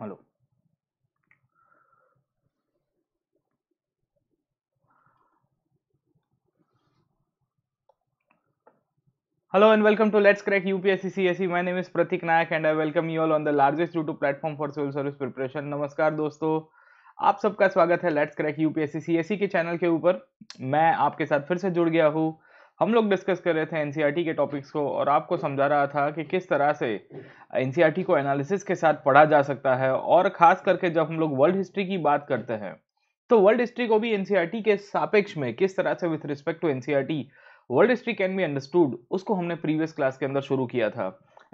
Hello hello and welcome to let's crack UPSC CSE my name is Prateek Nayak and I welcome you all on the largest YouTube platform for civil service preparation नमस्कार दोस्तों आप सबका स्वागत है let's crack UPSC CSE के channel के ऊपर मैं आपके साथ फिर से जुड़ गया हूँ हम लोग डिस्कस कर रहे थे एन e के टॉपिक्स को और आपको समझा रहा था कि किस तरह से एन e को एनालिसिस के साथ पढ़ा जा सकता है और ख़ास करके जब हम लोग वर्ल्ड हिस्ट्री की बात करते हैं तो वर्ल्ड हिस्ट्री को भी एन e के सापेक्ष में किस तरह से with respect to an world history can be understood उसको हमने प्रीवियस क्लास के अंदर शुरू किया था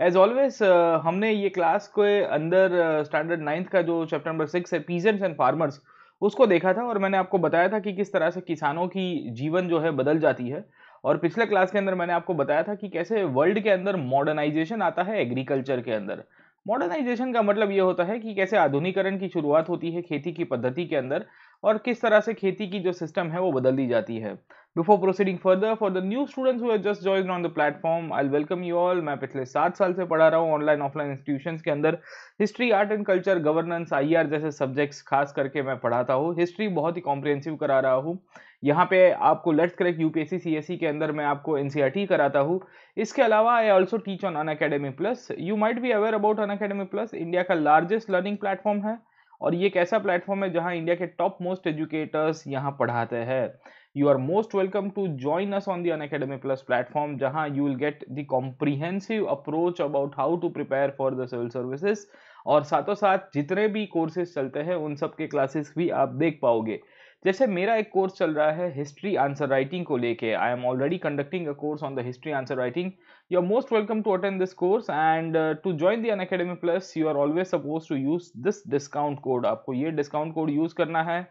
एज ऑलवेज हमने ये क्लास के अंदर स्टैंडर्ड uh, नाइन्थ का जो चैप्टर नंबर सिक्स है पीजेंट्स एंड फार्मर्स उसको देखा था और मैंने आपको बताया था कि किस तरह से किसानों की जीवन जो है बदल जाती है और पिछले क्लास के अंदर मैंने आपको बताया था कि कैसे वर्ल्ड के अंदर मॉडर्नाइजेशन आता है एग्रीकल्चर के अंदर मॉडर्नाइजेशन का मतलब ये होता है कि कैसे आधुनिकरण की शुरुआत होती है खेती की पद्धति के अंदर और किस तरह से खेती की जो सिस्टम है वो बदल दी जाती है before proceeding further for the new students हुए just join on the platform I welcome you all मैं पिछले सात साल से पढ़ा रहा हूँ ऑनलाइन ऑफलाइन इंस्टीट्यूशन के अंदर history art and culture governance I R जैसे सब्जेक्ट्स खास करके मैं पढ़ाता हूँ हिस्ट्री बहुत ही कॉम्प्रिहेंसिव करा रहा हूँ यहाँ पे आपको लेट्स करेक्ट एस सी के अंदर मैं आपको टी e कराता हूँ इसके अलावा I also teach on Unacademy plus you might be aware about Unacademy plus India का लार्जेस्ट लर्निंग प्लेटफॉर्म है और ये एक ऐसा प्लेटफॉर्म है जहाँ इंडिया के टॉप मोस्ट एजुकेटर्स यहाँ पढ़ाते हैं you are most welcome to join us on the Unacademy Plus platform, jahan you will get the comprehensive approach about how to prepare for the civil services और साथों साथ जितने भी courses चलते हैं उन सब के क्लासेस भी आप देख पाओगे जैसे मेरा एक कोर्स चल रहा है हिस्ट्री आंसर राइटिंग को लेके I am already conducting a course on the history answer writing you are most welcome to attend this course and to join the Unacademy plus you are always suppose to use this discount code आपको ये discount code use करना है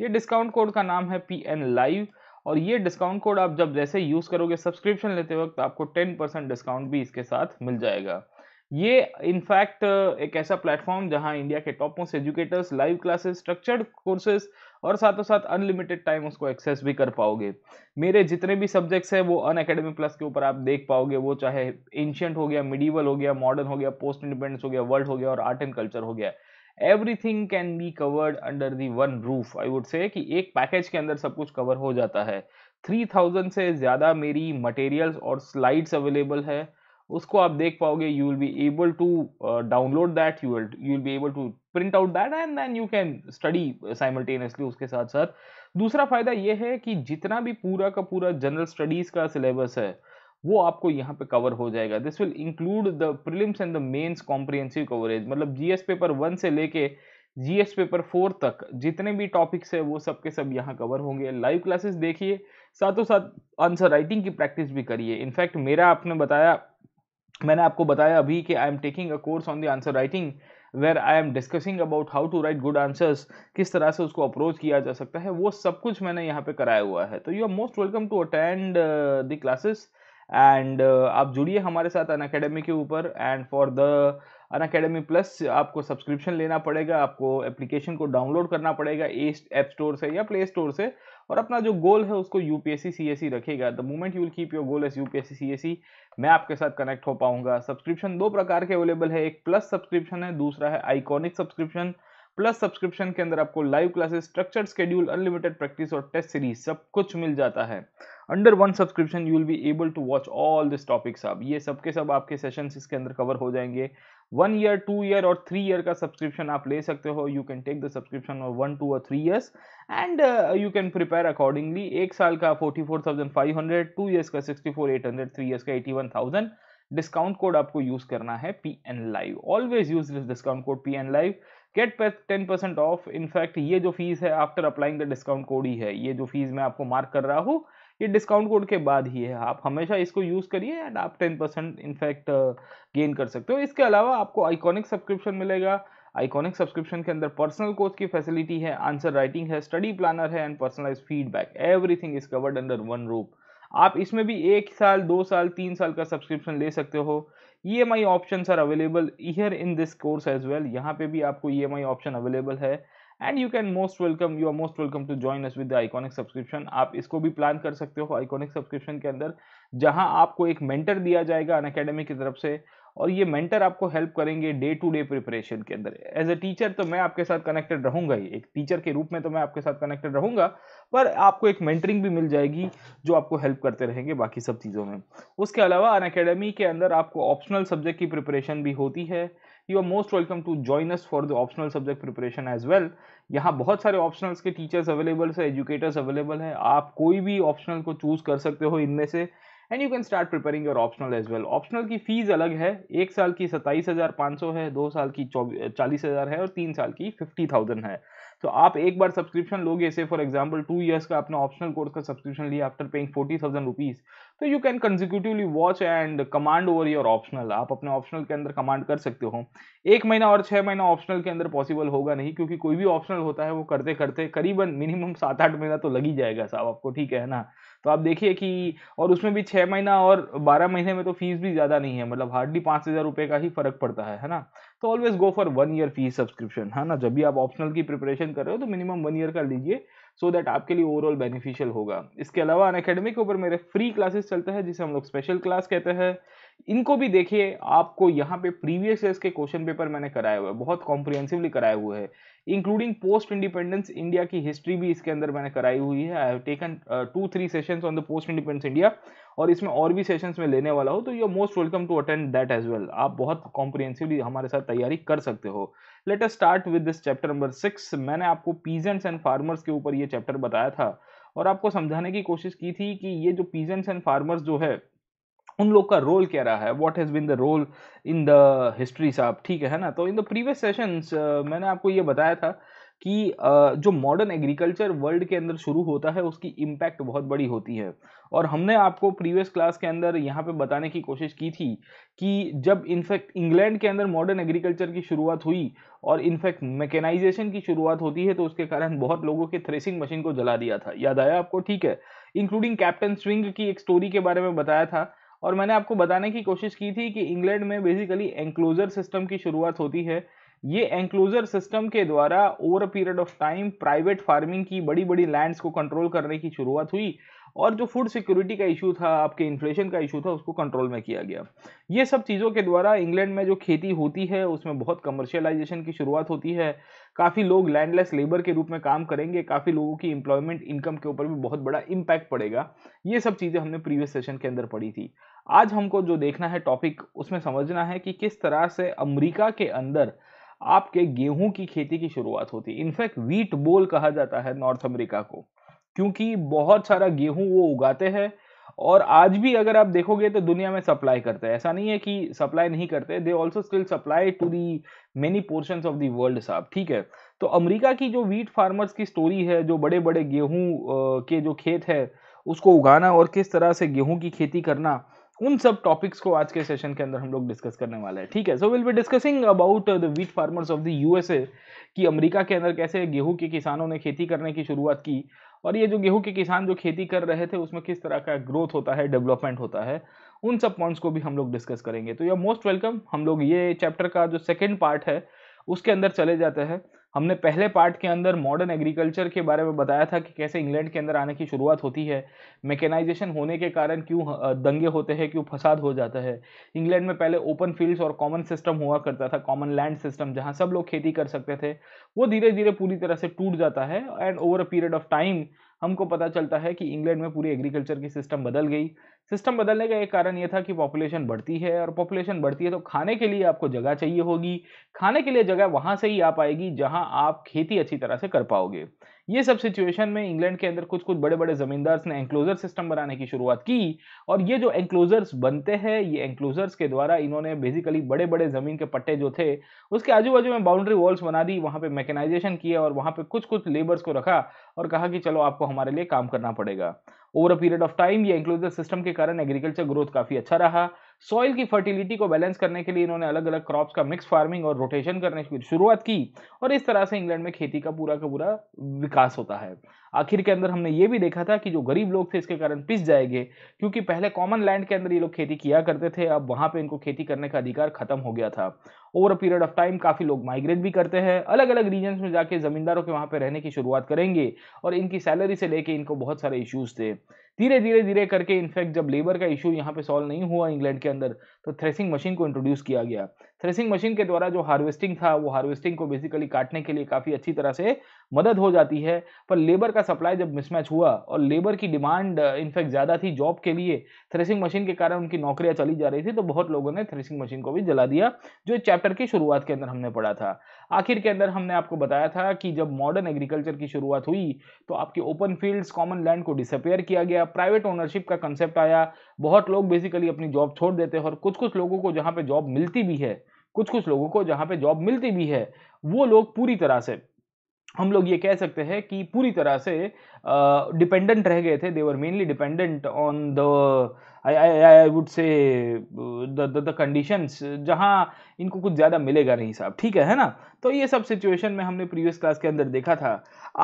ये discount code का नाम है P N live और ये डिस्काउंट कोड आप जब जैसे यूज़ करोगे सब्सक्रिप्शन लेते वक्त आपको टेन परसेंट डिस्काउंट भी इसके साथ मिल जाएगा ये इनफैक्ट एक ऐसा प्लेटफॉर्म जहां इंडिया के top most educators live classes structured courses और साथों साथ अनलिमिटेड टाइम उसको एक्सेस भी कर पाओगे मेरे जितने भी सब्जेक्ट्स हैं वो अन अकेडमी प्लस के ऊपर आप देख पाओगे वो चाहे एंशियंट हो गया मिडीवल हो गया मॉडर्न हो गया पोस्ट इंडिपेंडेंस हो गया वर्ल्ड हो गया और आर्ट एंड कल्चर हो गया everything can be covered under the one roof I would say कि एक पैकेज के अंदर सब कुछ कवर हो जाता है थ्री थाउजेंड से ज़्यादा मेरी मटेरियल्स और स्लाइड्स अवेलेबल है उसको आप देख पाओगे you will be able to download that you will you will be able to print out that and then you can study simultaneously उसके साथ साथ दूसरा फायदा ये है कि जितना भी पूरा का पूरा जनरल स्टडीज़ का सिलेबस है वो आपको यहाँ पे कवर हो जाएगा this will include the prelims and the mains comprehensive coverage मतलब जीएस पेपर वन से लेके जीएस पेपर फोर तक जितने भी टॉपिक्स है वो सब के सब यहाँ कवर होंगे लाइव क्लासेस देखिए साथों साथ आंसर राइटिंग की प्रैक्टिस भी करिए इनफैक्ट मेरा आपने बताया मैंने आपको बताया अभी कि I am taking a course on the answer writing where I am discussing about how to write good answers किस तरह से उसको अप्रोच किया जा सकता है वो सब कुछ मैंने यहाँ पे कराया हुआ है तो you are most welcome to attend the classes and uh, आप जुड़िए हमारे साथ अन अकेडमी के ऊपर and for the Unacademy plus आपको सब्सक्रिप्शन लेना पड़ेगा आपको एप्लीकेशन को डाउनलोड करना पड़ेगा ऐप स्टोर से या प्ले स्टोर से और अपना जो गोल है उसको U P S C C S रखेगा the moment you will keep your goal as U P S C S C मैं आपके साथ कनेक्ट हो पाऊंगा सब्सक्रिप्शन दो प्रकार के अवेलेबल है एक प्लस सब्सक्रिप्शन है दूसरा है आइकॉनिक सब्सक्रिप्शन प्लस सब्सक्रिप्शन के अंदर आपको live classes structured schedule unlimited practice और टेस्ट सीरीज सब कुछ मिल जाता है under one subscription you will be able to watch all this topics आप ये सब के सब आपके सेशन इसके अंदर कवर हो जाएंगे वन ईयर टू ईयर और थ्री ईयर का सब्सक्रिप्शन आप ले सकते हो you can take the subscription और वन टू और three years and you can prepare accordingly एक साल का forty four thousand five hundred two years का sixty four eight hundred three years का eighty one thousand discount code आपको use करना है P N live always use this discount code P N live get पे ten percent off in fact ये जो fees है after applying the discount code ही है ये जो फीस मैं आपको मार्क कर रहा हूँ ये डिस्काउंट कोड के बाद ही है आप हमेशा इसको यूज़ करिए एंड आप टेन परसेंट इनफैक्ट गेन कर सकते हो इसके अलावा आपको आइकॉनिक सब्सक्रिप्शन मिलेगा आइकॉनिक सब्सक्रिप्शन के अंदर पर्सनल कोच की फैसिलिटी है आंसर राइटिंग है स्टडी प्लानर है and personalize feedback everything is covered under one roof आप इसमें भी एक साल दो साल तीन साल का सब्सक्रिप्शन ले सकते हो E M I option are available here in this course as well यहाँ पे भी आपको E M I option available है and you can most welcome you are most welcome to join us with the iconic subscription आप इसको भी plan कर सकते हो आइकॉनिक सब्सक्रिप्शन के अंदर जहां आपको एक मेंटर दिया जाएगा अन अकेडमी की तरफ से और ये मेंटर आपको हेल्प करेंगे डे टू डे प्रिपरेशन के अंदर एज ए टीचर तो मैं आपके साथ कनेक्टेड रहूंगा ही एक टीचर के रूप में तो मैं आपके साथ कनेक्टेड रहूंगा पर आपको एक मेंटरिंग भी मिल जाएगी जो आपको हेल्प करते रहेंगे बाकी सब चीज़ों में उसके अलावा अन अकेडमी के अंदर आपको ऑप्शनल सब्जेक्ट की प्रिपरेशन भी होती है you are most welcome to join us for the optional subject preparation as well यहाँ बहुत सारे ऑप्शनल्स के टीचर्स अवेलेबल है एजुकेटर्स अवेलेबल है आप कोई भी ऑप्शनल को चूज कर सकते हो इनमें से and you can start preparing your optional as well optional की फीस अलग है एक साल की सत्ताईस हज़ार पाँच सौ है दो साल की चालीस हज़ार है और तीन साल की फिफ्टी थाउजेंड है तो आप एक बार सब्सक्रिप्शन लोगे से फॉर एग्जाम्पल टू ईयर्स का अपना ऑप्शनल कोर्स का सब्सक्रिप्शन लिया after paying forty thousand rupees तो you can consecutively watch and command over your optional आप अपने ऑप्शनल के अंदर कमांड कर सकते हो एक महीना और छह महीना ऑप्शनल के अंदर पॉसिबल होगा नहीं क्योंकि कोई भी ऑप्शनल होता है वो करते करते करीबन मिनिमम सात आठ महीना तो लग ही जाएगा साहब आपको ठीक है ना तो आप देखिए कि और उसमें भी छः महीना और बारह महीने में तो फीस भी ज़्यादा नहीं है मतलब हार्डली पाँच हज़ार रुपये का ही फ़र्क पड़ता है है ना तो always go for one year fees subscription है ना जब भी आप ऑप्शनल की प्रिपरेशन कर रहे हो तो मिनिमम वन ईयर का लीजिए सो दैट आपके लिए ओवरऑल बेनिफिशियल होगा इसके अलावा अन के ऊपर मेरे फ्री क्लासेस चलते हैं जिसे हम लोग स्पेशल क्लास कहते हैं इनको भी देखिए आपको यहाँ पे प्रीवियस ईयर के क्वेश्चन पेपर मैंने कराए हुए बहुत कॉम्प्रिहेंसिवली कराए हुए हैं इंक्लूडिंग पोस्ट इंडिपेंडेंस इंडिया की हिस्ट्री भी इसके अंदर मैंने कराई हुई है I have taken two three sessions on the post independence India और इसमें और भी सेशंस में लेने वाला हो तो you are most welcome to attend that as well आप बहुत कॉम्प्रिहेंसिवली हमारे साथ तैयारी कर सकते हो let us start with this chapter number six मैंने आपको पीजेंट्स एंड फार्मर्स के ऊपर ये चैप्टर बताया था और आपको समझाने की कोशिश की थी कि ये जो पीजेंट्स एंड फार्मर्स जो है उन लोग का रोल क्या रहा है what has been the role in the history साहब ठीक है ना तो इन द प्रीवियस सेशंस मैंने आपको ये बताया था कि जो मॉडर्न एग्रीकल्चर वर्ल्ड के अंदर शुरू होता है उसकी इम्पैक्ट बहुत बड़ी होती है और हमने आपको प्रीवियस क्लास के अंदर यहाँ पे बताने की कोशिश की थी कि जब इनफैक्ट इंग्लैंड के अंदर मॉडर्न एग्रीकल्चर की शुरुआत हुई और इनफैक्ट मैकेनाइजेशन की शुरुआत होती है तो उसके कारण बहुत लोगों के थ्रेसिंग मशीन को जला दिया था याद आया आपको ठीक है इंक्लूडिंग कैप्टन स्विंग की एक स्टोरी के बारे में बताया था और मैंने आपको बताने की कोशिश की थी कि इंग्लैंड में बेसिकली एंक्लोजर सिस्टम की शुरुआत होती है ये एंक्लोजर सिस्टम के द्वारा over a period of time private farming की बड़ी बड़ी लैंड्स को कंट्रोल करने की शुरुआत हुई और जो फूड सिक्योरिटी का इशू था आपके इन्फ्लेशन का इशू था उसको कंट्रोल में किया गया ये सब चीज़ों के द्वारा इंग्लैंड में जो खेती होती है उसमें बहुत कमर्शियलाइजेशन की शुरुआत होती है काफ़ी लोग लैंडलेस लेबर के रूप में काम करेंगे काफ़ी लोगों की एम्प्लॉयमेंट इनकम के ऊपर भी बहुत बड़ा इम्पैक्ट पड़ेगा ये सब चीज़ें हमने प्रीवियस सेशन के अंदर पढ़ी थी आज हमको जो देखना है टॉपिक उसमें समझना है कि किस तरह से अमरीका के अंदर आपके गेहूं की खेती की शुरुआत होती है इनफैक्ट वीट बोल कहा जाता है नॉर्थ अमेरिका को क्योंकि बहुत सारा गेहूं वो उगाते हैं और आज भी अगर आप देखोगे तो दुनिया में सप्लाई करते हैं ऐसा नहीं है कि सप्लाई नहीं करते they also still supply to the many portion of the world साहब ठीक है तो अमेरिका की जो वीट फार्मर्स की स्टोरी है जो बड़े बड़े गेहूं के जो खेत है उसको उगाना और किस तरह से गेहूं की खेती करना उन सब टॉपिक्स को आज के सेशन के अंदर हम लोग डिस्कस करने वाले हैं ठीक है so will be discussing about the wheat farmers of the USA कि अमेरिका के अंदर कैसे गेहूं के किसानों ने खेती करने की शुरुआत की और ये जो गेहूं के किसान जो खेती कर रहे थे उसमें किस तरह का ग्रोथ होता है डेवलपमेंट होता है उन सब पॉइंट्स को भी हम लोग डिस्कस करेंगे तो यह मोस्ट वेलकम हम लोग ये चैप्टर का जो सेकेंड पार्ट है उसके अंदर चले जाते हैं हमने पहले पार्ट के अंदर मॉडर्न एग्रीकल्चर के बारे में बताया था कि कैसे इंग्लैंड के अंदर आने की शुरुआत होती है मैकेनाइजेशन होने के कारण क्यों दंगे होते हैं क्यों फसाद हो जाता है इंग्लैंड में पहले ओपन फील्ड्स और कॉमन सिस्टम हुआ करता था कॉमन लैंड सिस्टम जहाँ सब लोग खेती कर सकते थे वो धीरे धीरे पूरी तरह से टूट जाता है and over a period of time हमको पता चलता है कि इंग्लैंड में पूरी एग्रीकल्चर की सिस्टम बदल गई सिस्टम बदलने का एक कारण यह था कि पॉपुलेशन बढ़ती है और पॉपुलेशन बढ़ती है तो खाने के लिए आपको जगह चाहिए होगी खाने के लिए जगह वहाँ से ही आ पाएगी जहाँ आप खेती अच्छी तरह से कर पाओगे ये सब सिचुएशन में इंग्लैंड के अंदर कुछ कुछ बड़े बड़े जमींदार्स ने एंक्लोजर सिस्टम बनाने की शुरुआत की और ये जो एंक्लोजर्स बनते हैं ये एंक्लोजर्स के द्वारा इन्होंने बेसिकली बड़े बड़े जमीन के पट्टे जो थे उसके आजू बाजू में बाउंड्री वॉल्स बना दी वहाँ पे मैकेनाइजेशन किया और वहाँ पे कुछ कुछ लेबर्स को रखा और कहा कि चलो आपको हमारे लिए काम करना पड़ेगा over a period of time ये एंक्लोजर सिस्टम के कारण एग्रीकल्चर ग्रोथ काफ़ी अच्छा रहा सॉइल की फर्टिलिटी को बैलेंस करने के लिए इन्होंने अलग अलग क्रॉप्स का मिक्स फार्मिंग और रोटेशन करने की शुरुआत की और इस तरह से इंग्लैंड में खेती का पूरा का पूरा विकास होता है आखिर के अंदर हमने ये भी देखा था कि जो गरीब लोग थे इसके कारण पिस जाएंगे क्योंकि पहले कॉमन लैंड के अंदर ये लोग खेती किया करते थे अब वहाँ पर इनको खेती करने का अधिकार खत्म हो गया था over a period of time काफी लोग माइग्रेट भी करते हैं अलग अलग रीजन में जाके जमींदारों के वहाँ पर रहने की शुरुआत करेंगे और इनकी सैलरी से लेके इनको बहुत सारे इश्यूज थे धीरे धीरे धीरे करके इनफैक्ट जब लेबर का इशू यहाँ पे सॉल्व नहीं हुआ इंग्लैंड के अंदर तो थ्रेसिंग मशीन को इंट्रोड्यूस किया गया थ्रेसिंग मशीन के द्वारा जो हार्वेस्टिंग था वो हार्वेस्टिंग को बेसिकली काटने के लिए काफ़ी अच्छी तरह से मदद हो जाती है पर लेबर का सप्लाई जब मिसमैच हुआ और लेबर की डिमांड इनफैक्ट ज़्यादा थी जॉब के लिए थ्रेसिंग मशीन के कारण उनकी नौकरियाँ चली जा रही थी तो बहुत लोगों ने थ्रेसिंग मशीन को भी जला दिया जो चैप्टर की शुरुआत के अंदर हमने पढ़ा था आखिर के अंदर हमने आपको बताया था कि जब मॉडर्न एग्रीकल्चर की शुरुआत हुई तो आपके ओपन फील्ड्स कॉमन लैंड को डिसअपेयर किया गया प्राइवेट ओनरशिप का कंसेप्ट आया बहुत लोग बेसिकली अपनी जॉब छोड़ देते हैं और कुछ कुछ लोगों को जहाँ पे जॉब मिलती भी है कुछ कुछ लोगों को जहाँ पे जॉब मिलती भी है वो लोग पूरी तरह से हम लोग ये कह सकते हैं कि पूरी तरह से डिपेंडेंट uh, रह गए थे they were mainly dependent on the I I I would say the conditions जहाँ इनको कुछ ज़्यादा मिलेगा नहीं साहब ठीक है है ना तो ये सब सिचुएशन में हमने प्रीवियस क्लास के अंदर देखा था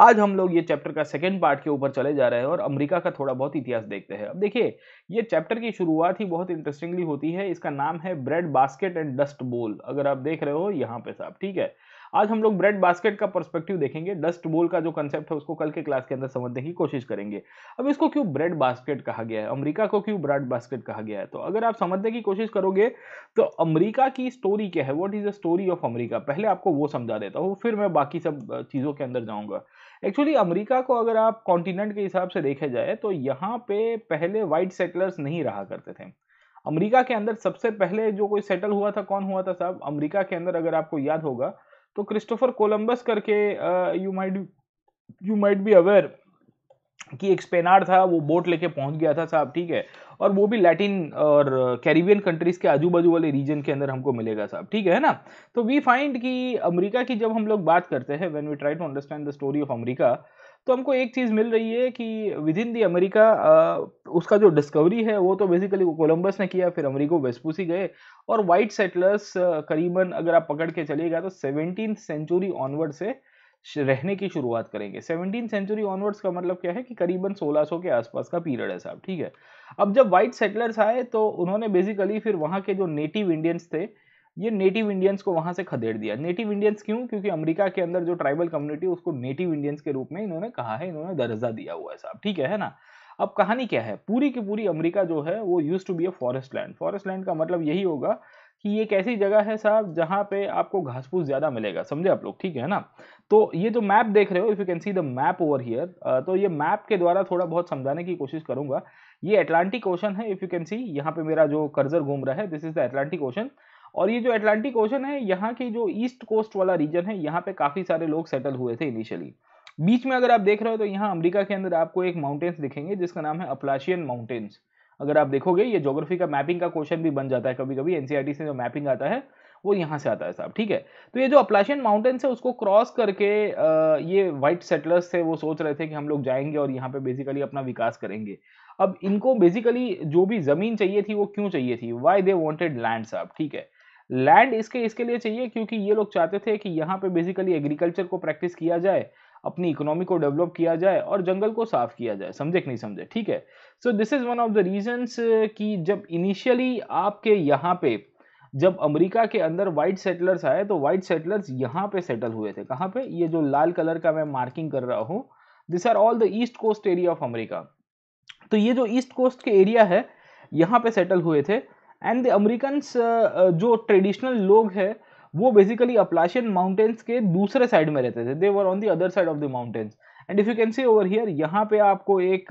आज हम लोग ये चैप्टर का सेकेंड पार्ट के ऊपर चले जा रहे हैं और अमेरिका का थोड़ा बहुत इतिहास देखते हैं अब देखिए ये चैप्टर की शुरुआत ही बहुत इंटरेस्टिंगली होती है इसका नाम है ब्रेड बास्केट एंड डस्ट बोल अगर आप देख रहे हो यहाँ पे साहब ठीक है आज हम लोग ब्रेड बास्केट का परस्पेक्टिव देखेंगे डस्ट बोल का जो कंसेप्ट है उसको कल के क्लास के अंदर समझने की कोशिश करेंगे अब इसको क्यों ब्रेड बास्केट कहा गया है अमरीका को क्यों ब्रेड बास्केट कहा गया है तो अगर आप समझने की कोशिश करोगे तो अमरीका की स्टोरी क्या है what is the story of America पहले आपको वो समझा देता हूँ फिर मैं बाकी सब चीज़ों के अंदर जाऊँगा एक्चुअली अमेरिका को अगर आप कॉन्टिनेंट के हिसाब से देखा जाए तो यहाँ पे पहले वाइट सेटलर्स नहीं रहा करते थे अमेरिका के अंदर सबसे पहले जो कोई सेटल हुआ था कौन हुआ था साहब अमेरिका के अंदर अगर आपको याद होगा तो क्रिस्टोफर कोलम्बस करके you might you might be aware कि एक स्पेनार था वो बोट लेके पहुंच गया था साहब ठीक है और वो भी लैटिन और कैरिबियन कंट्रीज के आजू बाजू वाले रीजन के अंदर हमको मिलेगा साहब ठीक है ना तो वी फाइंड कि अमेरिका की जब हम लोग बात करते हैं when we try to understand the story of America तो हमको एक चीज़ मिल रही है कि विद इन दी अमेरिका उसका जो डिस्कवरी है वो तो बेसिकली कोलंबस ने किया फिर अमरीको वेस्पूसी गए और वाइट सेटलर्स करीबन अगर आप पकड़ के चलिएगा तो सेवनटीन सेंचुरी ऑनवर्ड से रहने की शुरुआत करेंगे सेवनटीन सेंचुरी ऑनवर्ड्स का मतलब क्या है कि करीबन 1600 के आसपास का पीरियड है साहब ठीक है अब जब वाइट सेटलर्स आए तो उन्होंने बेसिकली फिर वहाँ के जो नेटिव इंडियंस थे ये नेटिव इंडियंस को वहां से खदेड़ दिया नेटिव इंडियंस क्यों क्योंकि अमेरिका के अंदर जो ट्राइबल कम्युनिटी उसको नेटिव इंडियंस के रूप में इन्होंने कहा है इन्होंने दर्जा दिया हुआ है साहब ठीक है ना अब कहानी क्या है पूरी की पूरी अमेरिका जो है वो used to be a forest land forest land का मतलब यही होगा कि ये कैसी ऐसी जगह है साहब जहाँ पे आपको घास फूस ज़्यादा मिलेगा समझे आप लोग ठीक है ना तो ये जो मैप देख रहे हो if you can see the map over here तो ये मैप के द्वारा थोड़ा बहुत समझाने की कोशिश करूंगा ये अटलांटिक ओशन है इफ़ यू कैन सी यहाँ पे मेरा जो कर्जर घूम रहा है this is the Atlantic ocean और ये जो अटलांटिक ओशन है यहाँ की जो ईस्ट कोस्ट वाला रीजन है यहाँ पे काफ़ी सारे लोग सेटल हुए थे इनिशियली बीच में अगर आप देख रहे हो तो यहाँ अमेरिका के अंदर आपको एक माउंटेन्स दिखेंगे जिसका नाम है अपलाशियन माउंटेन्स अगर आप देखोगे ये जोग्राफी का मैपिंग का क्वेश्चन भी बन जाता है कभी कभी एनसीईआरटी से जो मैपिंग आता है वो यहाँ से आता है साहब ठीक है तो ये जो अपलाशियन माउंटेन्स है उसको क्रॉस करके ये वाइट सेटलर्स थे वो सोच रहे थे कि हम लोग जाएंगे और यहाँ पे बेसिकली अपना विकास करेंगे अब इनको बेसिकली जो भी ज़मीन चाहिए थी वो क्यों चाहिए थी वाई दे वॉन्टेड लैंड साहब ठीक है लैंड इसके इसके लिए चाहिए क्योंकि ये लोग चाहते थे कि यहाँ पे बेसिकली एग्रीकल्चर को प्रैक्टिस किया जाए अपनी इकोनॉमी को डेवलप किया जाए और जंगल को साफ किया जाए समझे कि नहीं समझे ठीक है so this is one of the reasons कि जब इनिशियली आपके यहाँ पे जब अमेरिका के अंदर वाइट सेटलर्स आए तो वाइट सेटलर्स यहाँ पे सेटल हुए थे कहाँ पे ये जो लाल कलर का मैं मार्किंग कर रहा हूँ this are all the east coast area of America तो ये जो ईस्ट कोस्ट के एरिया है यहाँ पे सेटल हुए थे एंड द अमेरिकन्स जो ट्रेडिशनल लोग हैं वो बेसिकली अपलाशियन माउंटेन्स के दूसरे साइड में रहते थे they were on the other side of the mountains and if you can see over here यहाँ पे आपको एक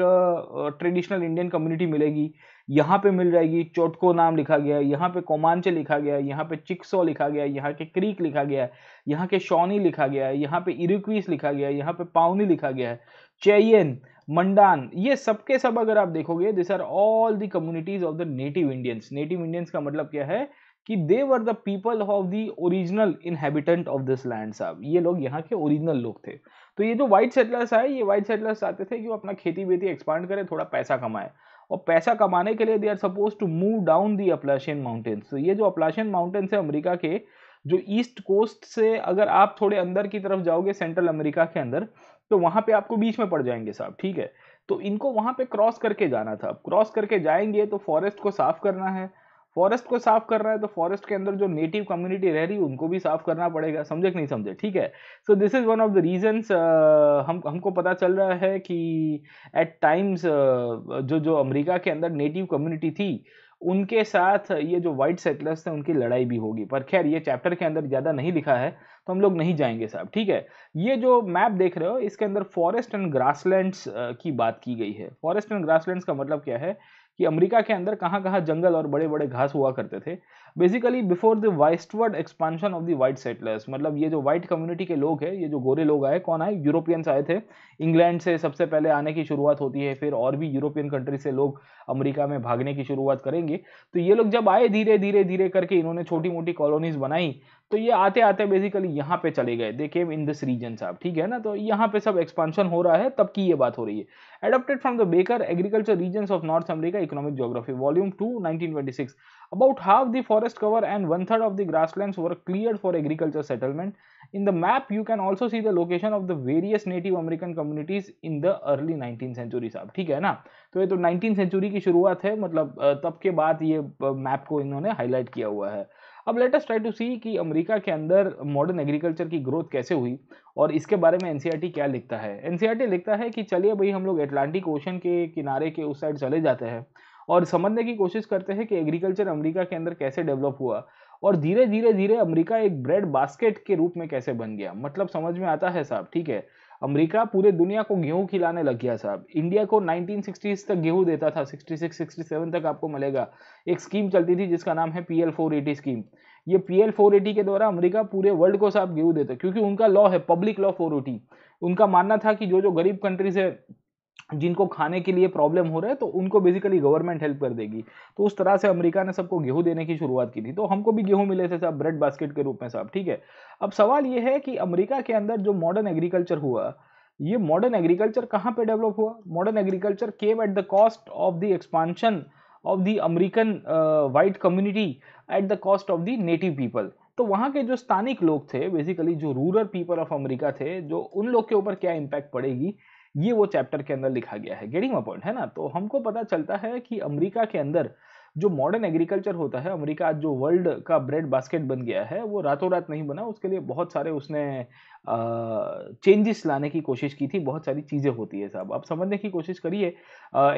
ट्रेडिशनल इंडियन कम्युनिटी मिलेगी यहाँ पे मिल जाएगी चोटको नाम लिखा गया है यहाँ पे कोमांचे लिखा गया है यहाँ पे चिक्सो लिखा गया है यहाँ के क्रीक लिखा गया है यहाँ के शॉनी लिखा गया है यहाँ पे इरिक्वीस लिखा गया है यहाँ पे पाउनी लिखा गया है चेयन मंडान ये सबके सब अगर आप देखोगे this are all the communities of the native Indians native Indians का मतलब क्या है कि they were the people of the original inhabitant of this land साहब ये लोग यहाँ के ओरिजिनल लोग थे तो ये जो व्हाइट सेटलर्स आए ये व्हाइट सेटलर्स आते थे कि वो अपना खेती बेती एक्सपांड करें थोड़ा पैसा कमाए और पैसा कमाने के लिए they are suppose to move down the Appalachian mountains तो ये जो अपलाशियन माउंटेन्स है अमेरिका के जो ईस्ट कोस्ट से अगर आप थोड़े अंदर की तरफ जाओगे सेंट्रल अमेरिका के अंदर तो वहां पे आपको बीच में पड़ जाएंगे साहब ठीक है तो इनको वहां पे क्रॉस करके जाना था अब क्रॉस करके जाएंगे तो फॉरेस्ट को साफ करना है फॉरेस्ट को साफ करना है तो फॉरेस्ट के अंदर जो नेटिव कम्युनिटी रह रही है उनको भी साफ करना पड़ेगा समझे कि नहीं समझे ठीक है so this is one of the reason हम हमको पता चल रहा है कि एट टाइम्स uh, जो जो अमेरिका के अंदर नेटिव कम्युनिटी थी उनके साथ ये जो वाइट सेटलर्स थे उनकी लड़ाई भी होगी पर खैर ये चैप्टर के अंदर ज़्यादा नहीं लिखा है तो हम लोग नहीं जाएंगे साहब ठीक है ये जो मैप देख रहे हो इसके अंदर फॉरेस्ट एंड ग्रासलैंड्स की बात की गई है फॉरेस्ट एंड ग्रासलैंड्स का मतलब क्या है कि अमेरिका के अंदर कहाँ कहाँ जंगल और बड़े बड़े घास हुआ करते थे basically before the westward expansion of the white settlers मतलब ये जो वाइट कम्युनिटी के लोग हैं ये जो गोरे लोग आए कौन आए यूरोपियंस आए थे इंग्लैंड से सबसे पहले आने की शुरुआत होती है फिर और भी यूरोपियन कंट्री से लोग अमेरिका में भागने की शुरुआत करेंगे तो ये लोग जब आए धीरे धीरे धीरे करके इन्होंने छोटी मोटी कॉलोनीज बनाई तो ये आते आते बेसिकली यहाँ पे चले गए दे केम इन दिस रीजन साहब ठीक है ना तो यहाँ पे सब एक्सपांशन हो रहा है तब की ये बात हो रही है adopted from the Baker agriculture region of North America economic geography volume two nineteen About half the forest cover and one third of the grasslands were cleared for agriculture settlement. In the map, you can also see the location of the various Native American communities in the early 19th century. साहब ठीक है ना तो ये तो 19th century की शुरुआत है मतलब तब के बाद ये मैप को इन्होंने हाईलाइट किया हुआ है अब लेटेस्ट ट्राई टू सी कि अमेरिका के अंदर मॉडर्न एग्रीकल्चर की ग्रोथ कैसे हुई और इसके बारे में एनसीईआरटी क्या लिखता है एनसीईआरटी लिखता है कि चलिए भाई हम लोग एटलांटिक ओशन के किनारे के उस साइड चले जाते हैं और समझने की कोशिश करते हैं कि एग्रीकल्चर अमेरिका के अंदर कैसे डेवलप हुआ और धीरे धीरे धीरे अमेरिका एक ब्रेड बास्केट के रूप में कैसे बन गया मतलब समझ में आता है साहब ठीक है अमेरिका पूरे दुनिया को गेहूं खिलाने लग गया साहब इंडिया को 1960s तक गेहूं देता था 66 67 तक आपको मिलेगा एक स्कीम चलती थी जिसका नाम है P L four eighty scheme ये पी एल फोर एटी के द्वारा अमेरिका पूरे वर्ल्ड को साहब गेहूं देता क्योंकि उनका लॉ है पब्लिक लॉ फोर एटी उनका मानना था कि जो जो गरीब कंट्रीज है जिनको खाने के लिए प्रॉब्लम हो रहा है तो उनको बेसिकली गवर्नमेंट हेल्प कर देगी तो उस तरह से अमेरिका ने सबको गेहूं देने की शुरुआत की थी तो हमको भी गेहूं मिले थे साहब ब्रेड बास्केट के रूप में साहब ठीक है अब सवाल ये है कि अमेरिका के अंदर जो मॉडर्न एग्रीकल्चर हुआ ये मॉडर्न एग्रीकल्चर कहाँ पर डेवलप हुआ modern agriculture came at the cost of the expansion of the American white community at the cost of the native people तो वहाँ के जो स्थानिक लोग थे बेसिकली जो रूरल पीपल ऑफ अमेरिका थे जो उन लोग के ऊपर क्या इम्पैक्ट पड़ेगी ये वो चैप्टर के अंदर लिखा गया है गेटिंग माई पॉइंट है ना तो हमको पता चलता है कि अमेरिका के अंदर जो मॉडर्न एग्रीकल्चर होता है अमेरिका आज जो वर्ल्ड का ब्रेड बास्केट बन गया है वो रातों रात नहीं बना उसके लिए बहुत सारे उसने चेंजेस लाने की कोशिश की थी बहुत सारी चीज़ें होती है साहब आप समझने की कोशिश करिए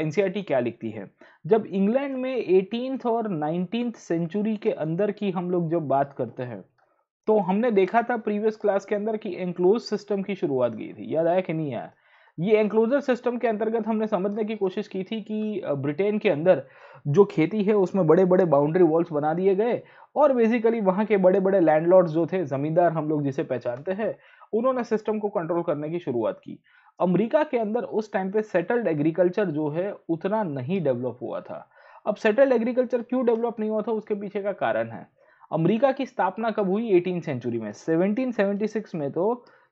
एन e क्या लिखती है जब इंग्लैंड में एटीनथ और नाइनटीन सेंचुरी के अंदर की हम लोग जब बात करते हैं तो हमने देखा था प्रीवियस क्लास के अंदर कि एनक्लोज सिस्टम की शुरुआत की थी याद आया कि नहीं आया ये एंक्लोजर सिस्टम के अंतर्गत हमने समझने की कोशिश की थी कि ब्रिटेन के अंदर जो खेती है उसमें बड़े बड़े बाउंड्री वॉल्स बना दिए गए और बेसिकली वहाँ के बड़े बड़े लैंडलॉर्ड्स जो थे ज़मींदार हम लोग जिसे पहचानते हैं उन्होंने सिस्टम को कंट्रोल करने की शुरुआत की अमेरिका के अंदर उस टाइम पे सेटल्ड एग्रीकल्चर जो है उतना नहीं डेवलप हुआ था अब सेटल्ड एग्रीकल्चर क्यों डेवलप नहीं हुआ था उसके पीछे का कारण है अमेरिका की स्थापना कब हुई एटीन सेंचुरी में 1776 में तो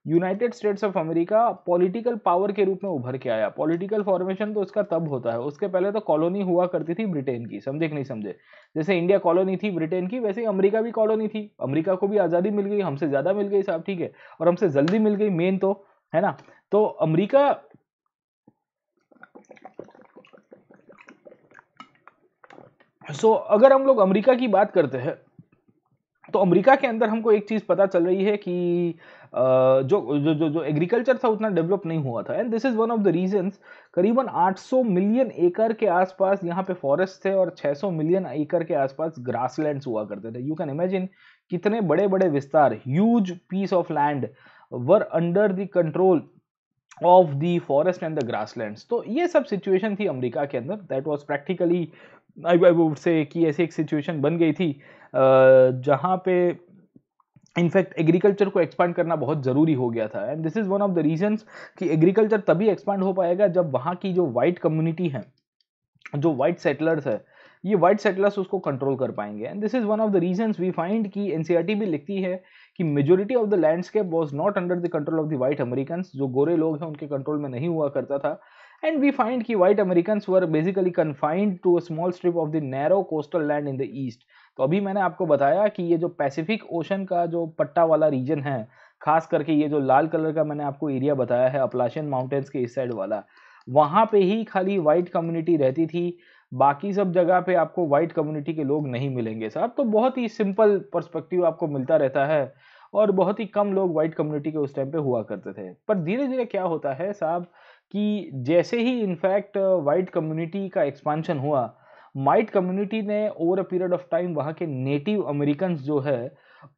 United States of America political power के रूप में उभर के आया पॉलिटिकल फॉर्मेशन तो उसका तब होता है उसके पहले तो कॉलोनी हुआ करती थी ब्रिटेन की समझे नहीं समझे जैसे इंडिया कॉलोनी थी ब्रिटेन की वैसे ही अमरीका भी कॉलोनी थी अमरीका को भी आज़ादी मिल गई हमसे ज़्यादा मिल गई साहब ठीक है और हमसे जल्दी मिल गई मेन तो है ना तो अमरीका सो so, अगर हम लोग अमेरिका की बात करते हैं तो अमेरिका के अंदर हमको एक चीज़ पता चल रही है कि जो जो जो, जो एग्रीकल्चर था उतना डेवलप नहीं हुआ था and this is one of the reasons करीबन 800 मिलियन एकड़ के आसपास यहाँ पे फॉरेस्ट थे और 600 मिलियन एकड़ के आसपास ग्रासलैंड्स हुआ करते थे यू कैन इमेजिन कितने बड़े बड़े विस्तार huge piece of land were under the control of the forest and the grasslands तो ये सब सिचुएशन थी अमेरिका के अंदर that was practically I would say कि ऐसी एक सिचुएशन बन गई थी जहाँ पे इनफैक्ट एग्रीकल्चर को एक्सपांड करना बहुत ज़रूरी हो गया था and this is one of the reasons कि एग्रीकल्चर तभी एक्सपांड हो पाएगा जब वहाँ की जो वाइट कम्युनिटी है जो वाइट सेटलर्स है ये वाइट सेटलर्स उसको कंट्रोल कर पाएंगे and this is one of the reason we find कि एन e भी लिखती है कि majority of the landscape was not under the control of the white American जो गोरे लोग हैं उनके कंट्रोल में नहीं हुआ करता था एंड वी फाइंड कि white American were basically confined to a small strip of the narrow coastal land in the east तो अभी मैंने आपको बताया कि ये जो पैसिफिक ओशन का जो पट्टा वाला रीजन है खास करके ये जो लाल कलर का मैंने आपको एरिया बताया है अपलाशियन माउंटेन्स के इस साइड वाला वहाँ पे ही खाली वाइट कम्युनिटी रहती थी बाकी सब जगह पे आपको वाइट कम्युनिटी के लोग नहीं मिलेंगे साहब तो बहुत ही सिंपल पर्सपेक्टिव आपको मिलता रहता है और बहुत ही कम लोग वाइट कम्युनिटी के उस टाइम पे हुआ करते थे पर धीरे धीरे क्या होता है साहब कि जैसे ही इनफैक्ट वाइट कम्युनिटी का एक्सपांशन हुआ माइट कम्युनिटी ने over a period of time वहाँ के नेटिव अमेरिकन जो है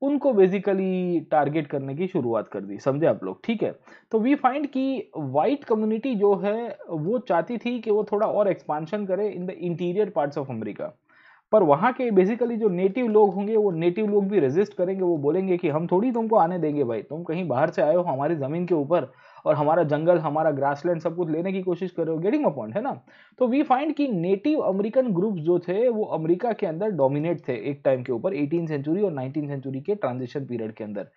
उनको बेसिकली टारगेट करने की शुरुआत कर दी समझे आप लोग ठीक है तो वी फाइंड कि वाइट कम्युनिटी जो है वो चाहती थी कि वो थोड़ा और एक्सपांशन करे in the interior parts of America पर वहाँ के बेसिकली जो नेटिव लोग होंगे वो नेटिव लोग भी रेजिस्ट करेंगे वो बोलेंगे कि हम थोड़ी तुमको आने देंगे भाई तुम कहीं बाहर से आए हो हमारी ज़मीन के ऊपर और हमारा जंगल हमारा ग्रासलैंड सब कुछ लेने की कोशिश कर रहे हो गेटिंग अ पॉइंट है ना तो वी फाइंड कि नेटिव अमेरिकन ग्रुप जो थे वो अमेरिका के अंदर डोमिनेट थे एक टाइम के ऊपर एटीन सेंचुरी और नाइनटीन सेंचुरी के ट्रांजिशन पीरियड के अंदर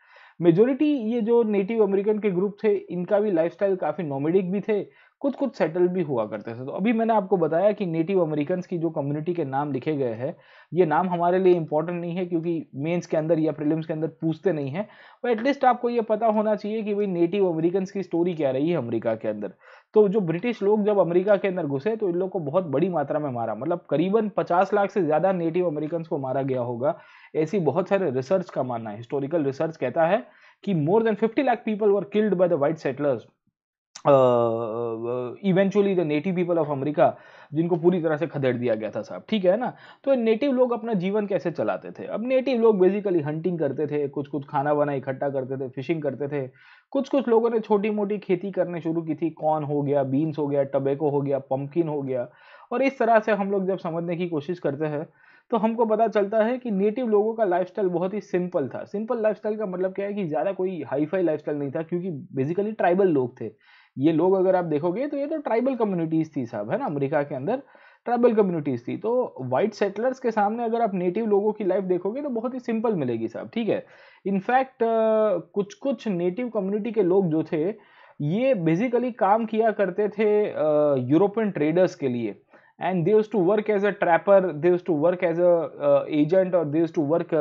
मेजोरिटी ये जो नेटिव अमेरिकन के ग्रुप थे इनका भी लाइफस्टाइल काफ़ी नॉमेडिक भी थे कुछ कुछ सेटल भी हुआ करते थे तो अभी मैंने आपको बताया कि नेटिव अमेरिकन की जो कम्युनिटी के नाम लिखे गए हैं ये नाम हमारे लिए इंपॉर्टेंट नहीं है क्योंकि मेंस के अंदर या प्रिलिम्स के अंदर पूछते नहीं है पर एटलीस्ट आपको ये पता होना चाहिए कि भाई नेटिव अमेरिकन की स्टोरी क्या रही है अमरीका के अंदर तो जो ब्रिटिश लोग जब अमरीका के अंदर घुसे तो इन लोग को बहुत बड़ी मात्रा में मारा मतलब करीबन पचास लाख से ज़्यादा नेटिव अमेरिकन को मारा गया होगा ऐसी बहुत सारे रिसर्च का मानना है हिस्टोरिकल रिसर्च कहता है कि more than fifty lakh people were killed by the white settlers eventually the native people of America जिनको पूरी तरह से खदेड़ दिया गया था साहब ठीक है ना तो नेटिव लोग अपना जीवन कैसे चलाते थे अब नेटिव लोग बेसिकली हंटिंग करते थे कुछ कुछ खाना वाना इकट्ठा करते थे फिशिंग करते थे कुछ कुछ लोगों ने छोटी मोटी खेती करने शुरू की थी कॉर्न हो गया बीन्स हो गया टबेको हो गया पम्पकिन हो गया और इस तरह से हम लोग जब समझने की कोशिश करते हैं तो हमको पता चलता है कि नेटिव लोगों का लाइफस्टाइल बहुत ही सिंपल था सिंपल लाइफस्टाइल का मतलब क्या है कि ज़्यादा कोई हाईफाई लाइफस्टाइल नहीं था क्योंकि बेसिकली ट्राइबल लोग थे ये लोग अगर आप देखोगे तो ये तो ट्राइबल कम्युनिटीज थी सब है ना अमेरिका के अंदर ट्राइबल कम्युनिटीज थी तो वाइट सेटलर्स के सामने अगर आप नेटिव लोगों की लाइफ देखोगे तो बहुत ही सिंपल मिलेगी साहब ठीक है इनफैक्ट कुछ कुछ नेटिव कम्युनिटी के लोग जो थे ये बेसिकली काम किया करते थे यूरोपियन ट्रेडर्स के लिए and they to work as a trapper they to work as a agent और they to work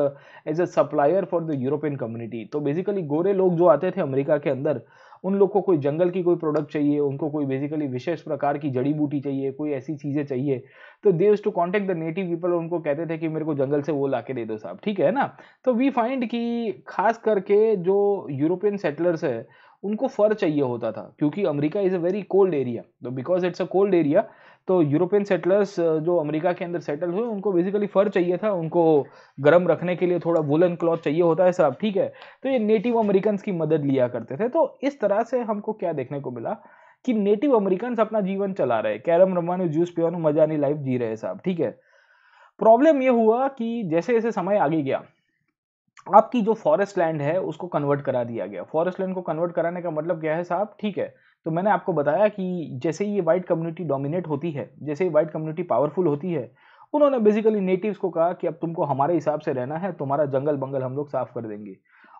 as a supplier for the European community तो बेसिकली गोरे लोग जो आते थे अमेरिका के अंदर उन लोग को कोई जंगल की कोई प्रोडक्ट चाहिए उनको कोई बेसिकली विशेष प्रकार की जड़ी बूटी चाहिए कोई ऐसी चीज़ें चाहिए तो they to contact the native people उनको कहते थे कि मेरे को जंगल से वो ला के दे दो साहब ठीक है ना तो वी फाइंड कि खास करके जो यूरोपियन सेटलर्स है उनको फर चाहिए होता था क्योंकि America is a very cold area तो because it's a cold area तो यूरोपियन सेटलर्स जो अमेरिका के अंदर सेटल हुए उनको बेसिकली फर चाहिए था उनको गर्म रखने के लिए थोड़ा वुलन क्लॉथ चाहिए होता है साहब ठीक है तो ये नेटिव अमेरिकन की मदद लिया करते थे तो इस तरह से हमको क्या देखने को मिला कि नेटिव अमेरिकन अपना जीवन चला रहे कैरम रमानु जूस पियानो मजानी लाइफ जी रहे साहब ठीक है प्रॉब्लम यह हुआ कि जैसे जैसे समय आगे गया आपकी जो फॉरेस्ट लैंड है उसको कन्वर्ट करा दिया गया फॉरेस्ट लैंड को कन्वर्ट कराने का मतलब क्या है साहब ठीक है तो मैंने आपको बताया कि जैसे ही ये वाइट कम्युनिटी डोमिनेट होती है जैसे ही वाइट कम्युनिटी पावरफुल होती है उन्होंने बेसिकली नेटिव्स को कहा कि अब तुमको हमारे हिसाब से रहना है तुम्हारा जंगल बंगल हम लोग साफ़ कर देंगे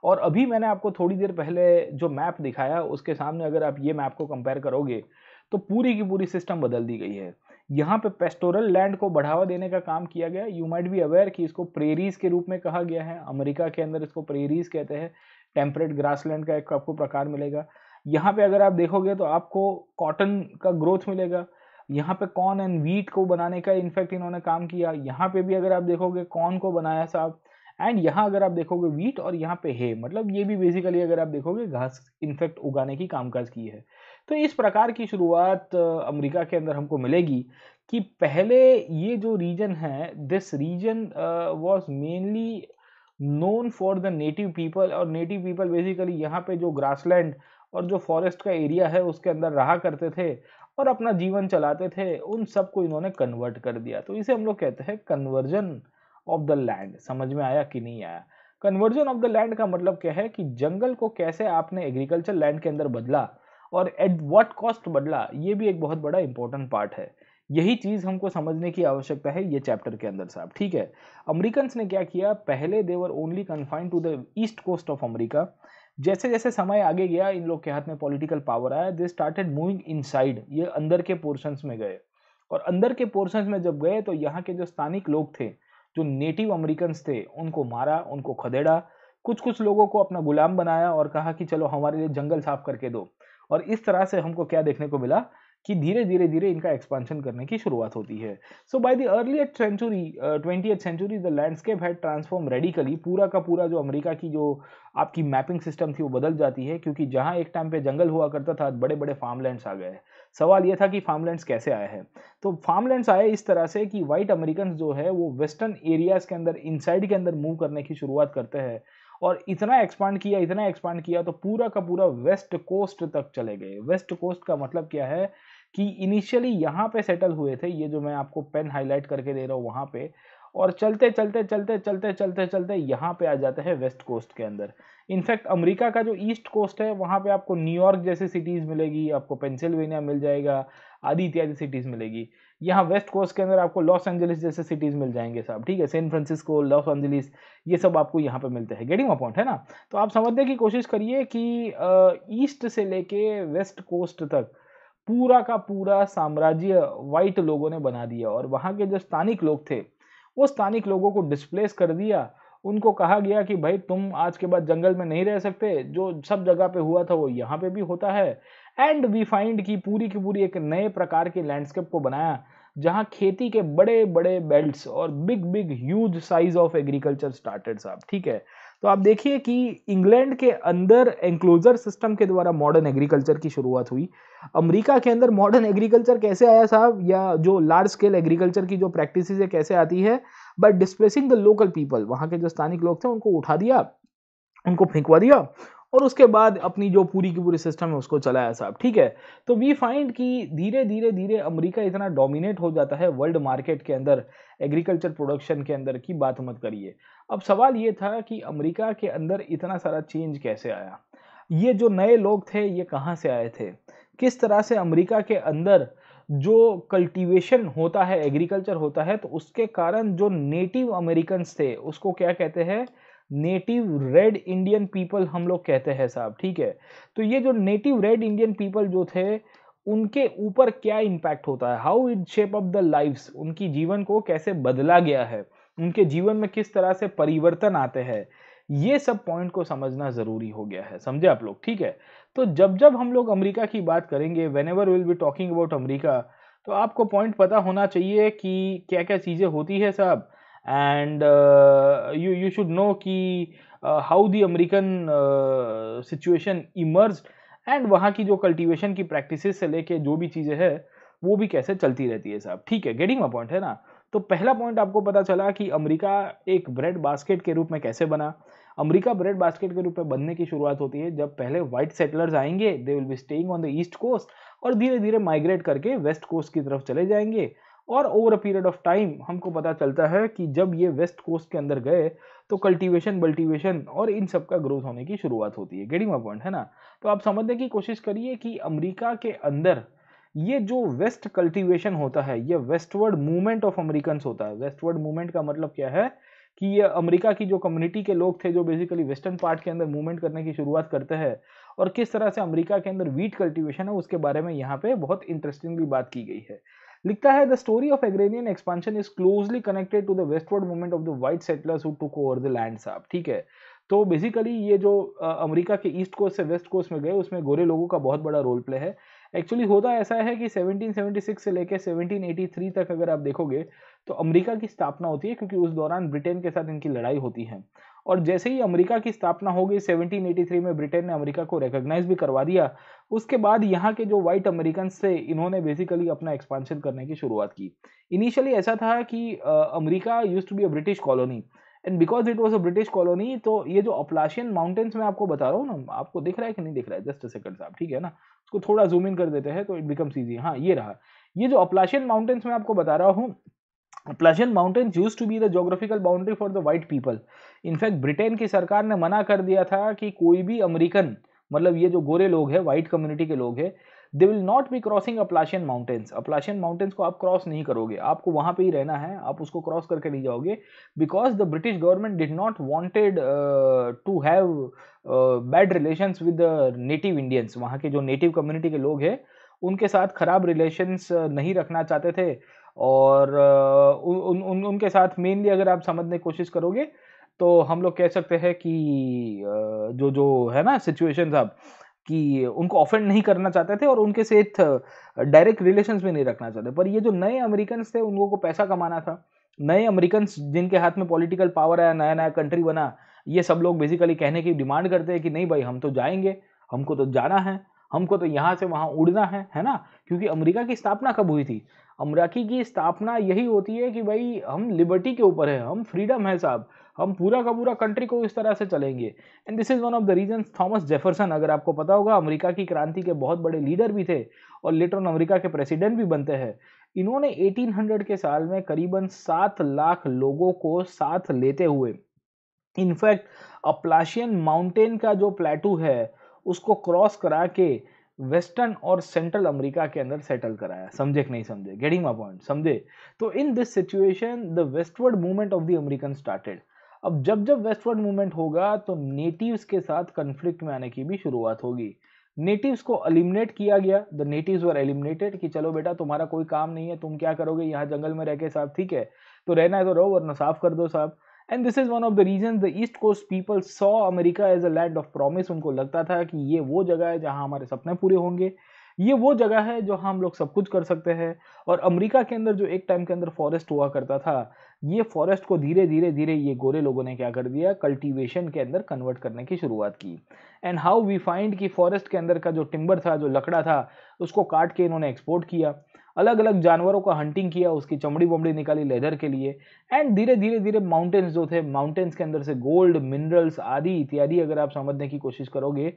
और अभी मैंने आपको थोड़ी देर पहले जो मैप दिखाया उसके सामने अगर आप ये मैप को कंपेयर करोगे तो पूरी की पूरी सिस्टम बदल दी गई है यहाँ पे पेस्टोरल लैंड को बढ़ावा देने का काम किया गया यू माइट बी अवेयर कि इसको प्रेरीज के रूप में कहा गया है अमेरिका के अंदर इसको प्रेरीज कहते हैं टेम्परेट ग्रासलैंड का एक आपको प्रकार मिलेगा यहाँ पे अगर आप देखोगे तो आपको कॉटन का ग्रोथ मिलेगा यहाँ पे कॉर्न एंड वीट को बनाने का इनफैक्ट इन्होंने काम किया यहाँ पे भी अगर आप देखोगे कॉर्न को बनाया साहब एंड यहाँ अगर आप देखोगे वीट और यहाँ पे है मतलब ये भी बेसिकली अगर आप देखोगे घास इनफेक्ट उगाने की कामकाज की है तो इस प्रकार की शुरुआत अमेरिका के अंदर हमको मिलेगी कि पहले ये जो रीजन है this region was mainly known for the native people और नेटिव पीपल बेसिकली यहाँ पे जो ग्रासलैंड और जो फॉरेस्ट का एरिया है उसके अंदर रहा करते थे और अपना जीवन चलाते थे उन सबको इन्होंने कन्वर्ट कर दिया तो इसे हम लोग कहते हैं कन्वर्जन ऑफ द लैंड समझ में आया कि नहीं आया कन्वर्जन ऑफ द लैंड का मतलब क्या है कि जंगल को कैसे आपने एग्रीकल्चर लैंड के अंदर बदला और एट वॉट कॉस्ट बदला ये भी एक बहुत बड़ा इंपॉर्टेंट पार्ट है यही चीज़ हमको समझने की आवश्यकता है ये चैप्टर के अंदर साहब ठीक है अमरीकन्स ने क्या किया पहले they were only confined to the east coast of America जैसे जैसे समय आगे गया इन लोग के हाथ में पॉलिटिकल पावर आया दे स्टार्टेड मूविंग इनसाइड ये अंदर के पोर्शंस में गए और अंदर के पोर्शंस में जब गए तो यहाँ के जो स्थानिक लोग थे जो नेटिव अमेरिकन थे उनको मारा उनको खदेड़ा कुछ कुछ लोगों को अपना गुलाम बनाया और कहा कि चलो हमारे लिए जंगल साफ करके दो और इस तरह से हमको क्या देखने को मिला कि धीरे धीरे धीरे इनका एक्सपांशन करने की शुरुआत होती है so by the early century twenty century the landscape had transform radically पूरा का पूरा जो अमेरिका की जो आपकी मैपिंग सिस्टम थी वो बदल जाती है क्योंकि जहाँ एक टाइम पे जंगल हुआ करता था बड़े बड़े फार्मलैंड्स आ गए सवाल ये था कि फार्मलैंड्स कैसे आए हैं तो फार्मलैंड्स आए इस तरह से कि वाइट अमेरिकन जो है वो वेस्टर्न एरियाज के अंदर इनसाइड के अंदर मूव करने की शुरुआत करते हैं और इतना एक्सपांड किया इतना एक्सपांड किया तो पूरा का पूरा वेस्ट कोस्ट तक चले गए वेस्ट कोस्ट का मतलब क्या है कि इनिशियली यहाँ पे सेटल हुए थे ये जो मैं आपको पेन हाईलाइट करके दे रहा हूँ वहाँ पे और चलते चलते चलते चलते चलते चलते यहाँ पे आ जाते हैं वेस्ट कोस्ट के अंदर इनफैक्ट अमेरिका का जो ईस्ट कोस्ट है वहाँ पे आपको न्यूयॉर्क जैसी सिटीज़ मिलेगी आपको पेंसिल्वेनिया मिल जाएगा आदि इत्यादि सिटीज़ मिलेगी यहाँ वेस्ट कोस्ट के अंदर आपको लॉस एंजलिस जैसे सिटीज़ मिल जाएंगे साहब ठीक है सैन फ्रांसिस्को लॉस एंजलिस ये सब आपको यहाँ पे मिलते हैं गेटिंग अपॉइंट है ना तो आप समझने की कोशिश करिए कि ईस्ट से लेके वेस्ट कोस्ट तक पूरा का पूरा साम्राज्य वाइट लोगों ने बना दिया और वहाँ के जो स्थानिक लोग थे वो स्थानिक लोगों को डिस्प्लेस कर दिया उनको कहा गया कि भाई तुम आज के बाद जंगल में नहीं रह सकते जो सब जगह पे हुआ था वो यहाँ पे भी होता है एंड वी फाइंड की पूरी की पूरी एक नए प्रकार के लैंडस्केप को बनाया जहाँ खेती के बड़े बड़े बेल्ट्स और big big huge size of agriculture started साहब ठीक है तो आप देखिए कि इंग्लैंड के अंदर एंक्लोजर सिस्टम के द्वारा मॉडर्न एग्रीकल्चर की शुरुआत हुई अमेरिका के अंदर मॉडर्न एग्रीकल्चर कैसे आया साहब या जो लार्ज स्केल एग्रीकल्चर की जो प्रैक्टिस है कैसे आती है but displacing the local people वहाँ के जो स्थानिक लोग थे उनको उठा दिया उनको फेंकवा दिया और उसके बाद अपनी जो पूरी की पूरी सिस्टम है उसको चलाया साहब ठीक है तो वी फाइंड कि धीरे धीरे धीरे अमेरिका इतना डोमिनेट हो जाता है वर्ल्ड मार्केट के अंदर एग्रीकल्चर प्रोडक्शन के अंदर की बात मत करिए अब सवाल ये था कि अमेरिका के अंदर इतना सारा चेंज कैसे आया ये जो नए लोग थे ये कहाँ से आए थे किस तरह से अमरीका के अंदर जो कल्टीवेशन होता है एग्रीकल्चर होता है तो उसके कारण जो नेटिव अमेरिकन्स थे उसको क्या कहते हैं नेटिव रेड इंडियन पीपल हम लोग कहते हैं साहब ठीक है तो ये जो नेटिव रेड इंडियन पीपल जो थे उनके ऊपर क्या इम्पैक्ट होता है how it shape up the lifes उनकी जीवन को कैसे बदला गया है उनके जीवन में किस तरह से परिवर्तन आते हैं ये सब पॉइंट को समझना ज़रूरी हो गया है समझे आप लोग ठीक है तो जब जब हम लोग अमेरिका की बात करेंगे whenever will be talking about America तो आपको पॉइंट पता होना चाहिए कि क्या क्या चीज़ें होती है साहब and you you should know कि how the American situation emerge and वहाँ की जो कल्टीवेशन की प्रैक्टिस से लेके जो भी चीज़ें हैं वो भी कैसे चलती रहती है साहब ठीक है गेटिंग माई पॉइंट है ना तो पहला पॉइंट आपको पता चला कि अमेरिका एक ब्रेड बास्केट के रूप में कैसे बना अमेरिका ब्रेड बास्केट के रूप में बनने की शुरुआत होती है जब पहले वाइट सेटलर्स आएंगे they will be staying on the east coast और धीरे धीरे माइग्रेट करके वेस्ट कोस्ट की तरफ चले जाएंगे और over a period of time हमको पता चलता है कि जब ये वेस्ट कोस्ट के अंदर गए तो कल्टीवेशन बल्टीवेशन और इन सब का ग्रोथ होने की शुरुआत होती है गेटिंग माई पॉइंट है ना तो आप समझने की कोशिश करिए कि अमेरिका के अंदर ये जो वेस्ट कल्टीवेशन होता है ये वेस्टवर्ड मूवमेंट ऑफ अमेरिकन होता है वेस्टवर्ड मूवमेंट का मतलब क्या है कि ये अमेरिका की जो कम्युनिटी के लोग थे जो बेसिकली वेस्टर्न पार्ट के अंदर मूवमेंट करने की शुरुआत करते हैं और किस तरह से अमेरिका के अंदर वीट कल्टीवेशन है उसके बारे में यहाँ पे बहुत इंटरेस्टिंगली बात की गई है लिखता है the story of agrarian expansion is closely connected to the westward movement of the white settlers who took over the land साहब ठीक है तो बेसिकली ये जो अमेरिका के ईस्ट कोस्ट से वेस्ट कोस्ट में गए उसमें गोरे लोगों का बहुत बड़ा रोल प्ले है एक्चुअली होता ऐसा है कि 1776 से लेकर 1783 तक अगर आप देखोगे तो अमेरिका की स्थापना होती है क्योंकि उस दौरान ब्रिटेन के साथ इनकी लड़ाई होती है और जैसे ही अमेरिका की स्थापना हो गई 1783 में ब्रिटेन ने अमेरिका को रिकॉग्नाइज भी करवा दिया उसके बाद यहाँ के जो वाइट अमेरिकन थे इन्होंने बेसिकली अपना एक्सपांशन करने की शुरुआत की इनिशियली ऐसा था कि America use to be a British colony and because it was a British colony तो ये जो अपलाशियन माउंटेन्स मैं आपको बता रहा हूँ ना आपको दिख रहा है कि नहीं दिख रहा है जस्ट सेकंड साहब ठीक है ना उसको थोड़ा जूम इन कर देते हैं तो इट बिकम्स ईजी हाँ ये रहा ये जो अपलाशियन माउंटेन्स मैं आपको बता रहा हूँ Appalachian mountains use to be the geographical boundary for the white people in fact Britain की सरकार ने मना कर दिया था कि कोई भी अमेरिकन मतलब ये जो गोरे लोग हैं वाइट कम्युनिटी के लोग हैं they will not be crossing Appalachian mountains Appalachian mountains को आप क्रॉस नहीं करोगे आपको वहाँ पे ही रहना है आप उसको क्रॉस करके नहीं जाओगे because the British government did not wanted to have bad relations with the native Indians वहाँ के जो नेटिव कम्युनिटी के लोग हैं उनके साथ ख़राब रिलेशंस uh, नहीं रखना चाहते थे और uh, उन, उन, उनके साथ मेनली अगर आप समझने की कोशिश करोगे तो हम लोग कह सकते हैं कि जो जो है ना सिचुएशन अब कि उनको ऑफेंड नहीं करना चाहते थे और उनके साथ डायरेक्ट रिलेशन भी नहीं रखना चाहते पर ये जो नए अमेरिकन थे उन लोगों को पैसा कमाना था नए अमेरिकन जिनके हाथ में पॉलिटिकल पावर आया नया नया कंट्री बना ये सब लोग बेसिकली कहने की डिमांड करते हैं कि नहीं भाई हम तो जाएंगे हमको तो जाना है हमको तो यहाँ से वहाँ उड़ना है है ना क्योंकि अमेरिका की स्थापना कब हुई थी अमराकी की स्थापना यही होती है कि भाई हम लिबर्टी के ऊपर है हम फ्रीडम है साहब हम पूरा का पूरा कंट्री को इस तरह से चलेंगे and this is one of the reason Thomas Jefferson अगर आपको पता होगा अमेरिका की क्रांति के बहुत बड़े लीडर भी थे और लेटर अमेरिका के प्रेसिडेंट भी बनते हैं इन्होंने 1800 के साल में करीबन सात लाख लोगों को साथ लेते हुए इनफैक्ट अपलाशियन माउंटेन का जो प्लेटू है उसको क्रॉस करा के वेस्टर्न और सेंट्रल अमेरिका के अंदर सेटल कराया समझे कि नहीं समझे गेटिंग माई पॉइंट समझे तो in this situation the westward movement of the American started अब जब जब वेस्टवर्ड मूवमेंट होगा तो नेटिव्स के साथ कन्फ्लिक्ट में आने की भी शुरुआत होगी नेटिव्स को एलिमिनेट किया गया द नेटिव्स वर एलिमिनेटेड कि चलो बेटा तुम्हारा कोई काम नहीं है तुम क्या करोगे यहाँ जंगल में रह के साहब ठीक है तो रहना है तो रहो वरना साफ कर दो साहब and this is one of the reason the east coast people saw America as a land of promise उनको लगता था कि ये वो जगह है जहाँ हमारे सपने पूरे होंगे ये वो जगह है जो हम लोग सब कुछ कर सकते हैं और अमेरिका के अंदर जो एक टाइम के अंदर फॉरेस्ट हुआ करता था ये फॉरेस्ट को धीरे धीरे धीरे ये गोरे लोगों ने क्या कर दिया कल्टीवेशन के अंदर कन्वर्ट करने की शुरुआत की एंड हाउ वी फाइंड कि फॉरेस्ट के अंदर का जो टिम्बर था जो लकड़ा था उसको काट के इन्होंने एक्सपोर्ट किया अलग अलग जानवरों का हंटिंग किया उसकी चमड़ी वमड़ी निकाली लेदर के लिए एंड धीरे धीरे धीरे माउंटेन्स जो थे माउंटेन्स के अंदर से गोल्ड मिनरल्स आदि इत्यादि अगर आप समझने की कोशिश करोगे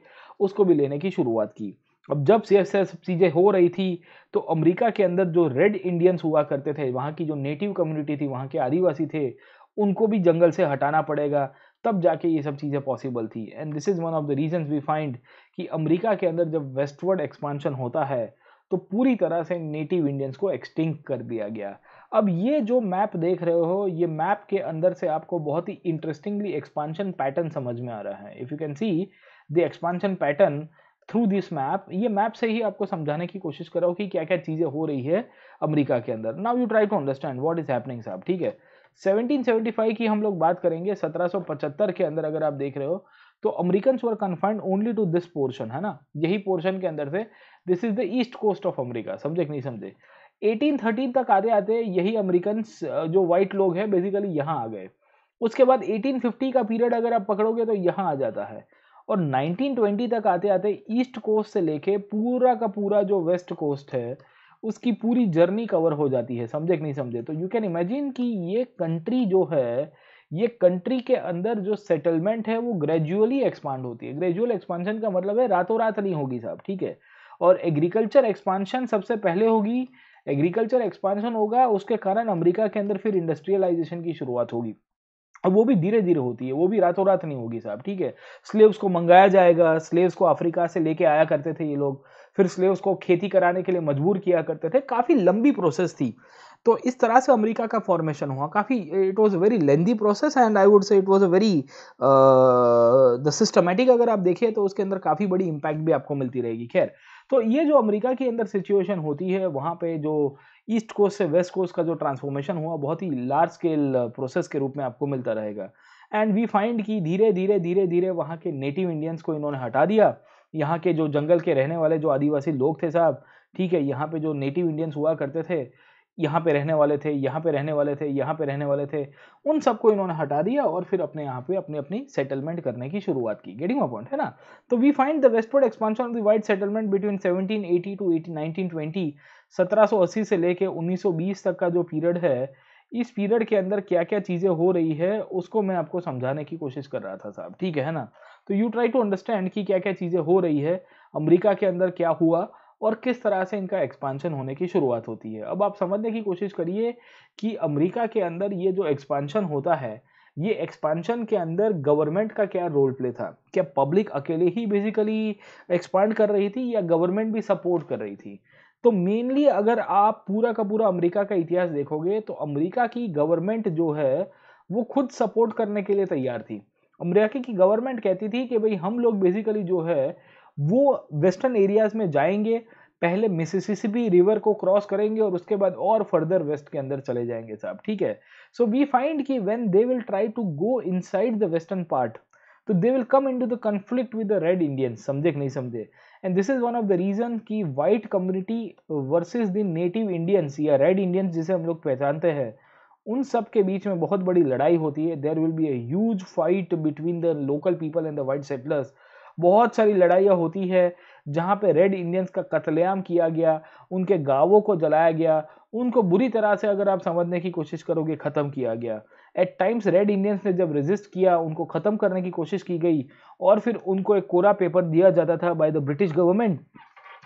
उसको भी लेने की शुरुआत की अब जब से सब चीज़ें हो रही थी तो अमेरिका के अंदर जो रेड इंडियंस हुआ करते थे वहाँ की जो नेटिव कम्युनिटी थी वहाँ के आदिवासी थे उनको भी जंगल से हटाना पड़ेगा तब जाके ये सब चीज़ें पॉसिबल थी and this is one of the reason we find कि अमेरिका के अंदर जब वेस्टवर्ड एक्सपांशन होता है तो पूरी तरह से नेटिव इंडियंस को एक्सटिंक कर दिया गया अब ये जो मैप देख रहे हो ये मैप के अंदर से आपको बहुत ही इंटरेस्टिंगली एक्सपांशन पैटर्न समझ में आ रहा है if you can see the expansion pattern through this map ये मैप से ही आपको समझाने की कोशिश कर रहा हूँ कि क्या क्या चीज़ें हो रही है अमेरिका के अंदर now you try to understand what is happening साहब ठीक है 1775 की हम लोग बात करेंगे 1775 के अंदर अगर आप देख रहे हो तो American were confined only to this portion है ना यही पोर्शन के अंदर से this is the east coast of America समझे नहीं समझे 1813 तक आते आते यही अमरीकन जो वाइट लोग हैं बेसिकली यहाँ आ गए उसके बाद 1850 का पीरियड अगर आप पकड़ोगे तो यहाँ आ जाता है और 1920 तक आते आते ईस्ट कोस्ट से लेके पूरा का पूरा जो वेस्ट कोस्ट है उसकी पूरी जर्नी कवर हो जाती है समझे कि नहीं समझे तो यू कैन इमेजिन कि ये कंट्री जो है ये कंट्री के अंदर जो सेटलमेंट है वो ग्रेजुअली एक्सपांड होती है ग्रेजुअल एक्सपांशन का मतलब है रातों रात नहीं होगी साहब ठीक है और एग्रीकल्चर एक्सपांशन सबसे पहले होगी एग्रीकल्चर एक्सपांशन होगा उसके कारण अमेरिका के अंदर फिर इंडस्ट्रियलाइजेशन की शुरुआत होगी अब वो भी धीरे धीरे होती है वो भी रातों रात नहीं होगी साहब ठीक है स्लेव्स को मंगाया जाएगा स्लेव्स को अफ्रीका से लेके आया करते थे ये लोग फिर स्लेव्स को खेती कराने के लिए मजबूर किया करते थे काफ़ी लंबी प्रोसेस थी तो इस तरह से अमेरिका का फॉर्मेशन हुआ काफ़ी it was very lengthy process and I would say it was a very the systematic अगर आप देखिए तो उसके अंदर काफ़ी बड़ी इम्पैक्ट भी आपको मिलती रहेगी खैर तो ये जो अमेरिका के अंदर सिचुएशन होती है वहाँ पे जो ईस्ट कोस्ट से वेस्ट कोस्ट का जो ट्रांसफॉर्मेशन हुआ बहुत ही लार्ज स्केल प्रोसेस के रूप में आपको मिलता रहेगा एंड वी फाइंड कि धीरे धीरे धीरे धीरे वहाँ के नेटिव इंडियंस को इन्होंने हटा दिया यहाँ के जो जंगल के रहने वाले जो आदिवासी लोग थे साहब ठीक है यहाँ पे जो नेटिव इंडियंस हुआ करते थे यहाँ पे रहने वाले थे यहाँ पे रहने वाले थे यहाँ पे रहने वाले थे उन सबको इन्होंने हटा दिया और फिर अपने यहाँ पे अपनी अपनी सेटलमेंट करने की शुरुआत की गेटिंग माई पॉइंट है ना तो we find the westward expansion of the white settlement between 1780 to 181920 1780 से लेके 1920 तक का जो पीरियड है इस पीरियड के अंदर क्या क्या चीज़ें हो रही है उसको मैं आपको समझाने की कोशिश कर रहा था साहब ठीक है ना तो यू ट्राई टू अंडरस्टैंड कि क्या क्या चीज़ें हो रही है अमेरिका के अंदर क्या हुआ और किस तरह से इनका एक्सपांशन होने की शुरुआत होती है अब आप समझने की कोशिश करिए कि अमेरिका के अंदर ये जो एक्सपांशन होता है ये एक्सपांशन के अंदर गवर्नमेंट का क्या रोल प्ले था क्या पब्लिक अकेले ही बेसिकली एक्सपांड कर रही थी या गवर्नमेंट भी सपोर्ट कर रही थी तो मेनली अगर आप पूरा का पूरा अमेरिका का इतिहास देखोगे तो अमेरिका की गवर्नमेंट जो है वो खुद सपोर्ट करने के लिए तैयार थी अमेरिका की गवर्नमेंट कहती थी कि भाई हम लोग बेसिकली जो है वो वेस्टर्न एरियाज़ में जाएंगे पहले मिसिसिपी रिवर को क्रॉस करेंगे और उसके बाद और फर्दर वेस्ट के अंदर चले जाएंगे साहब ठीक है सो वी फाइंड कि when they will try to go inside the western part तो they will come into the conflict with the red Indians समझे कि नहीं समझे and this is one of the reason की white community versus the native Indians या red Indians जिसे हम लोग पहचानते हैं उन सब के बीच में बहुत बड़ी लड़ाई होती है there will be as fight between the local people and the white settlers बहुत सारी लड़ाइयाँ होती है जहाँ पे रेड इंडियंस का कत्लेआम किया गया उनके गाँवों को जलाया गया उनको बुरी तरह से अगर आप समझने की कोशिश करोगे ख़त्म किया गया एट टाइम्स रेड इंडियंस ने जब रेजिस्ट किया उनको ख़त्म करने की कोशिश की गई और फिर उनको एक कोरा पेपर दिया जाता था by the British government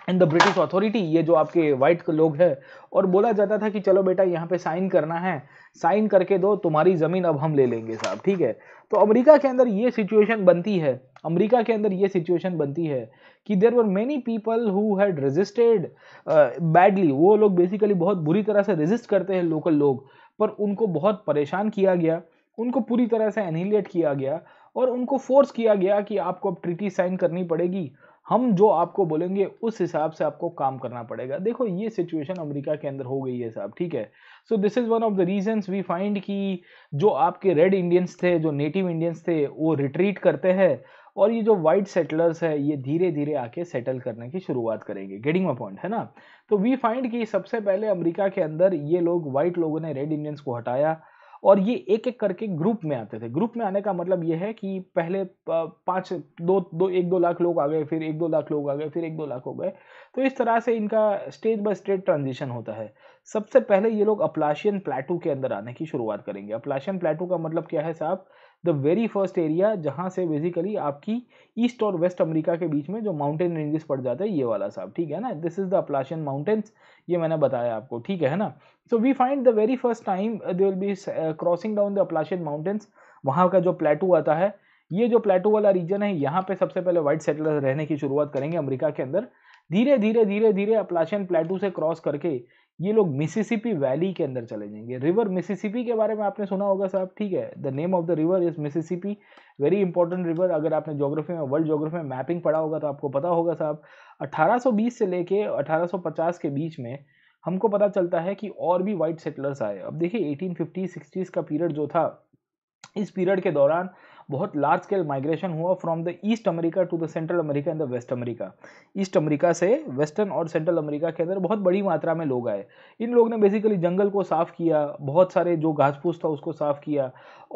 and the British authority ये जो आपके वाइट लोग हैं और बोला जाता था कि चलो बेटा यहाँ पे साइन करना है साइन करके दो तुम्हारी ज़मीन अब हम ले लेंगे साहब ठीक है तो अमेरिका के अंदर ये सिचुएशन बनती है अमेरिका के अंदर ये सिचुएशन बनती है कि there were many people who had resisted badly वो लोग बेसिकली बहुत बुरी तरह से रेजिस्ट करते हैं लोकल लोग पर उनको बहुत परेशान किया गया उनको पूरी तरह से एनहिलेट किया गया और उनको फोर्स किया गया कि आपको अब ट्रीटी साइन करनी पड़ेगी हम जो आपको बोलेंगे उस हिसाब से आपको काम करना पड़ेगा देखो ये सिचुएशन अमेरिका के अंदर हो गई है साहब ठीक है so this is one of the reasons we find कि जो आपके रेड इंडियंस थे जो नेटिव इंडियंस थे वो रिट्रीट करते हैं और ये जो वाइट सेटलर्स है ये धीरे धीरे आके सेटल करने की शुरुआत करेंगे गेटिंग माई पॉइंट है ना तो वी फाइंड कि सबसे पहले अमेरिका के अंदर ये लोग वाइट लोगों ने रेड इंडियंस को हटाया और ये एक एक करके ग्रुप में आते थे ग्रुप में आने का मतलब ये है कि पहले पाँच दो दो एक दो लाख लोग आ गए फिर एक दो लाख लोग आ गए फिर एक दो लाख हो गए तो इस तरह से इनका स्टेज बाय स्टेज ट्रांजिशन होता है सबसे पहले ये लोग अपलाशियन प्लेटू के अंदर आने की शुरुआत करेंगे अपलाशियन प्लेटू का मतलब क्या है साहब द वेरी फर्स्ट एरिया जहाँ से बेसिकली आपकी ईस्ट और वेस्ट अमेरिका के बीच में जो माउंटेन रेंजेस पड़ जाते हैं ये वाला साहब ठीक है ना this is the Appalachian mountains ये मैंने बताया आपको ठीक है ना so we find the very first time they will be crossing down the Appalachian mountains वहाँ का जो प्लेटू आता है ये जो प्लेटू वाला रीजन है यहाँ पे सबसे पहले वाइट सेटलर रहने की शुरुआत करेंगे अमेरिका के अंदर धीरे धीरे धीरे धीरे अपलाशियन प्लेटू से क्रॉस करके ये लोग मिसिसिपी वैली के अंदर चले जाएंगे रिवर मिसिसिपी के बारे में आपने सुना होगा साहब ठीक है the name of the river is Mississippi very important river अगर आपने जोग्राफी में वर्ल्ड ज्योग्राफी में मैपिंग पढ़ा होगा तो आपको पता होगा साहब 1820 से लेके 1850 के बीच में हमको पता चलता है कि और भी वाइट सेटलर्स आए अब देखिए एटीन फिफ्टी का पीरियड जो था इस पीरियड के दौरान बहुत लार्ज स्केल माइग्रेशन हुआ from the east America to the central America and the west America east America से वेस्टर्न और सेंट्रल अमेरिका के अंदर बहुत बड़ी मात्रा में लोग आए इन लोग ने बेसिकली जंगल को साफ़ किया बहुत सारे जो घास फूस था उसको साफ़ किया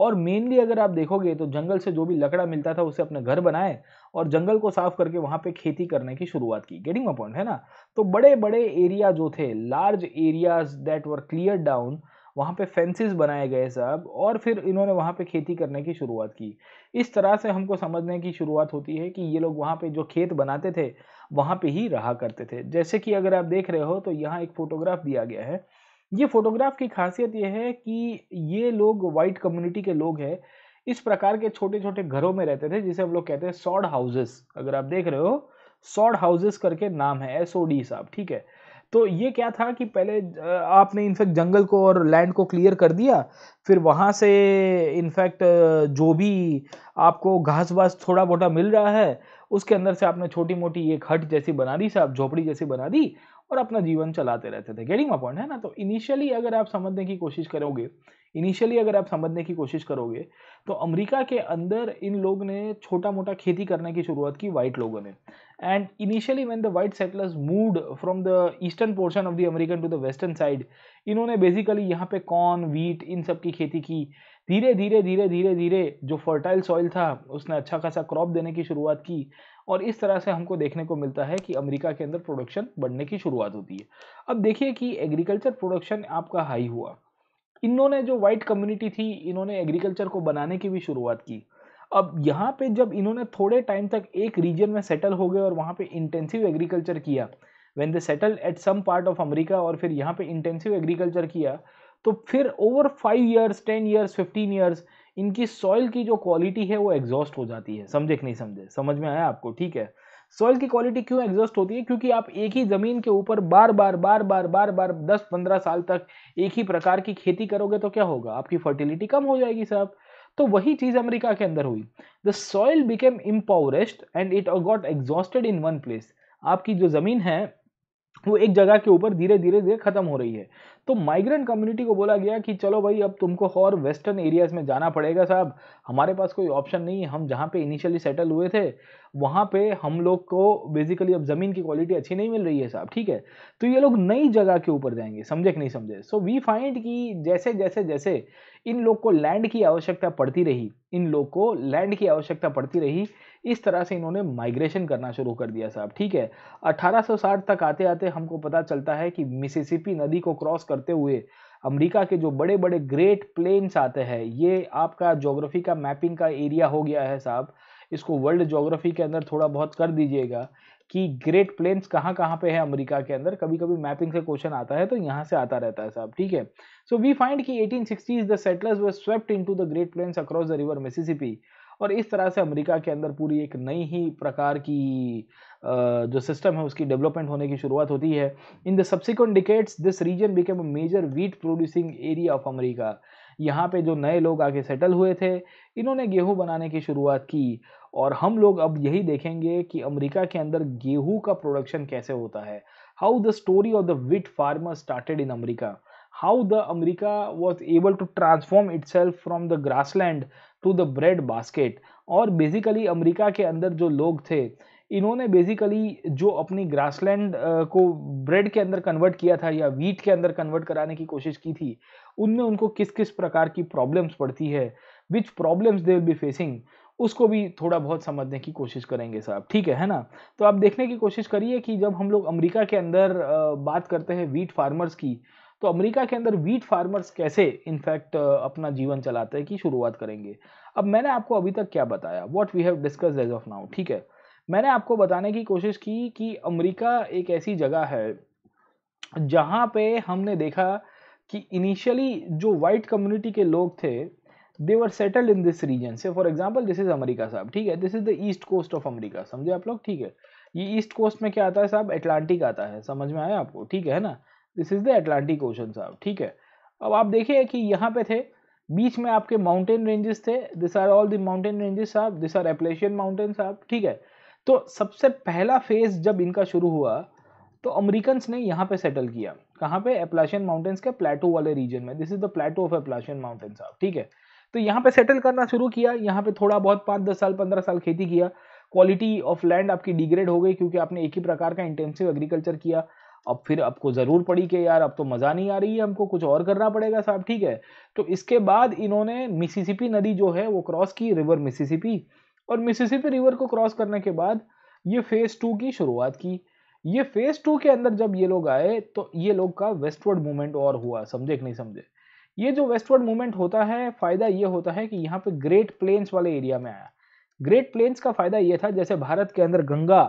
और मेनली अगर आप देखोगे तो जंगल से जो भी लकड़ा मिलता था उसे अपने घर बनाए और जंगल को साफ करके वहाँ पे खेती करने की शुरुआत की गेटिंग माई पॉइंट है ना तो बड़े बड़े एरिया जो थे large areas that were clear down वहाँ पे फेंसेस बनाए गए साहब और फिर इन्होंने वहाँ पे खेती करने की शुरुआत की इस तरह से हमको समझने की शुरुआत होती है कि ये लोग वहाँ पे जो खेत बनाते थे वहाँ पे ही रहा करते थे जैसे कि अगर आप देख रहे हो तो यहाँ एक फ़ोटोग्राफ दिया गया है ये फ़ोटोग्राफ की खासियत ये है कि ये लोग वाइट कम्युनिटी के लोग हैं इस प्रकार के छोटे छोटे घरों में रहते थे जिसे हम लोग कहते हैं सॉड हाउसेस अगर आप देख रहे हो सॉड हाउसेस करके नाम है एस ओ डी साहब ठीक है तो ये क्या था कि पहले आपने इनफैक्ट जंगल को और लैंड को क्लियर कर दिया फिर वहाँ से इनफैक्ट जो भी आपको घास वास थोड़ा मोटा मिल रहा है उसके अंदर से आपने छोटी मोटी एक हट जैसी बना दी साहब झोपड़ी जैसी बना दी और अपना जीवन चलाते रहते थे गेटिंग पॉइंट है ना तो इनिशियली अगर आप समझने की कोशिश करोगे इनिशियली अगर आप समझने की कोशिश करोगे तो अमेरिका के अंदर इन लोग ने छोटा मोटा खेती करने की शुरुआत की वाइट लोगों ने and initially when the white settlers moved from the eastern portion of the American to the western side इन्होंने बेसिकली यहाँ पे कॉर्न वीट इन सब की खेती की धीरे धीरे धीरे धीरे धीरे जो फर्टाइल सॉइल था उसने अच्छा खासा क्रॉप देने की शुरुआत की और इस तरह से हमको देखने को मिलता है कि अमेरिका के अंदर प्रोडक्शन बढ़ने की शुरुआत होती है अब देखिए कि एग्रीकल्चर प्रोडक्शन आपका हाई हुआ इन्होंने जो वाइट कम्युनिटी थी इन्होंने एग्रीकल्चर को बनाने की भी शुरुआत की अब यहाँ पे जब इन्होंने थोड़े टाइम तक एक रीजन में सेटल हो गए और वहाँ पे इंटेंसिव एग्रीकल्चर किया when they settle at some part of America और फिर यहाँ पे इंटेंसिव एग्रीकल्चर किया तो फिर over five years ten years fifteen years इनकी सॉइल की जो क्वालिटी है वो एग्जॉस्ट हो जाती है समझे कि नहीं समझे समझ में आया आपको ठीक है सॉइल की क्वालिटी क्यों एग्जॉस्ट होती है क्योंकि आप एक ही ज़मीन के ऊपर बार बार बार बार बार बार दस पंद्रह साल तक एक ही प्रकार की खेती करोगे तो क्या होगा आपकी फर्टिलिटी कम हो जाएगी साहब तो वही चीज़ अमेरिका के अंदर हुई the soil became impoverished and it got exhausted in one place आपकी जो ज़मीन है वो एक जगह के ऊपर धीरे धीरे धीरे खत्म हो रही है तो माइग्रेंट कम्युनिटी को बोला गया कि चलो भाई अब तुमको और वेस्टर्न एरियाज़ में जाना पड़ेगा साहब हमारे पास कोई ऑप्शन नहीं हम जहाँ पे इनिशियली सेटल हुए थे वहाँ पे हम लोग को बेसिकली अब ज़मीन की क्वालिटी अच्छी नहीं मिल रही है साहब ठीक है तो ये लोग नई जगह के ऊपर जाएंगे समझे कि नहीं समझे सो वी फाइंड कि जैसे जैसे जैसे इन लोग को लैंड की आवश्यकता पड़ती रही इन लोग को लैंड की आवश्यकता पड़ती रही इस तरह से इन्होंने माइग्रेशन करना शुरू कर दिया साहब ठीक है 1860 तक आते आते हमको पता चलता है कि मिसिसिपी नदी को क्रॉस करते हुए अमेरिका के जो बड़े बड़े ग्रेट प्लेन्स आते हैं ये आपका जोग्राफी का मैपिंग का एरिया हो गया है साहब इसको वर्ल्ड जोग्राफी के अंदर थोड़ा बहुत कर दीजिएगा कि ग्रेट प्लेन्स कहाँ कहाँ पे है अमेरिका के अंदर कभी कभी मैपिंग से क्वेश्चन आता है तो यहाँ से आता रहता है साहब ठीक है सो वी फाइंड कि sixties the settlers were swept into the great plains across the river Mississippi और इस तरह से अमेरिका के अंदर पूरी एक नई ही प्रकार की जो सिस्टम है उसकी डेवलपमेंट होने की शुरुआत होती है in the subsequent decades this region became a major wheat producing area of America यहाँ पे जो नए लोग आके सेटल हुए थे इन्होंने गेहूँ बनाने की शुरुआत की और हम लोग अब यही देखेंगे कि अमेरिका के अंदर गेहूँ का प्रोडक्शन कैसे होता है how the story of the wheat farmer started in America the the was able to transform transform itself the grass land to the bread basket और बेसिकली अमेरिका के अंदर जो लोग थे इन्होंने बेसिकली जो अपनी ग्रासलैंड को ब्रेड के अंदर कन्वर्ट किया था या वीट के अंदर कन्वर्ट कराने की कोशिश की थी उनमें उनको किस किस प्रकार की प्रॉब्लम्स पड़ती है which problems they will be facing उसको भी थोड़ा बहुत समझने की कोशिश करेंगे साहब ठीक है है ना तो आप देखने की कोशिश करिए कि जब हम लोग अमेरिका के अंदर बात करते हैं वीट फार्मर्स की तो अमेरिका के अंदर वीट फार्मर्स कैसे इनफैक्ट अपना जीवन चलाते की शुरुआत करेंगे अब मैंने आपको अभी तक क्या बताया what we have discuss as of now ठीक है मैंने आपको बताने की कोशिश की कि अमेरिका एक ऐसी जगह है जहाँ पे हमने देखा कि इनिशियली जो वाइट कम्युनिटी के लोग थे they were settled in this region से for example this is America साहब ठीक है this is the east coast of America समझे आप लोग ठीक है ये ईस्ट कोस्ट में क्या आता है साहब एटलांटिक आता है समझ में आया आपको ठीक है ना this is the Atlantic ocean साहब ठीक है अब आप देखिए कि यहाँ पे थे बीच में आपके माउंटेन रेंजेस थे this are all the mountain ranges साहब दिस आर एप्लेशियन माउंटेन साहब ठीक है तो सबसे पहला फेज जब इनका शुरू हुआ तो अमेरिकन ने यहाँ पे सेटल किया कहाँ पे एप्लाशियन माउंटेन्स के प्लेटो वाले रीजन में this is the plateau of Appalachian mountain साहब ठीक है तो यहाँ पे सेटल करना शुरू किया यहाँ पे थोड़ा बहुत पाँच दस साल पंद्रह साल खेती किया क्वालिटी ऑफ लैंड आपकी डिग्रेड हो गई क्योंकि आपने एक ही प्रकार का इंटेंसिव एग्रीकल्चर किया अब फिर आपको ज़रूर पड़ी कि यार अब तो मज़ा नहीं आ रही है हमको कुछ और करना पड़ेगा साहब ठीक है तो इसके बाद इन्होंने मिसिसिपी नदी जो है वो क्रॉस की रिवर मिसिसिपी और मिसिसिपी रिवर को क्रॉस करने के बाद ये फेज़ टू की शुरुआत की ये फेज़ टू के अंदर जब ये लोग आए तो ये लोग का वेस्टवर्ड मूवमेंट और हुआ समझे कि नहीं समझे ये जो वेस्टवर्ड मूवमेंट होता है फ़ायदा ये होता है कि यहाँ पे ग्रेट प्लेन्स वाले एरिया में आया ग्रेट प्लेन्स का फ़ायदा ये था जैसे भारत के अंदर गंगा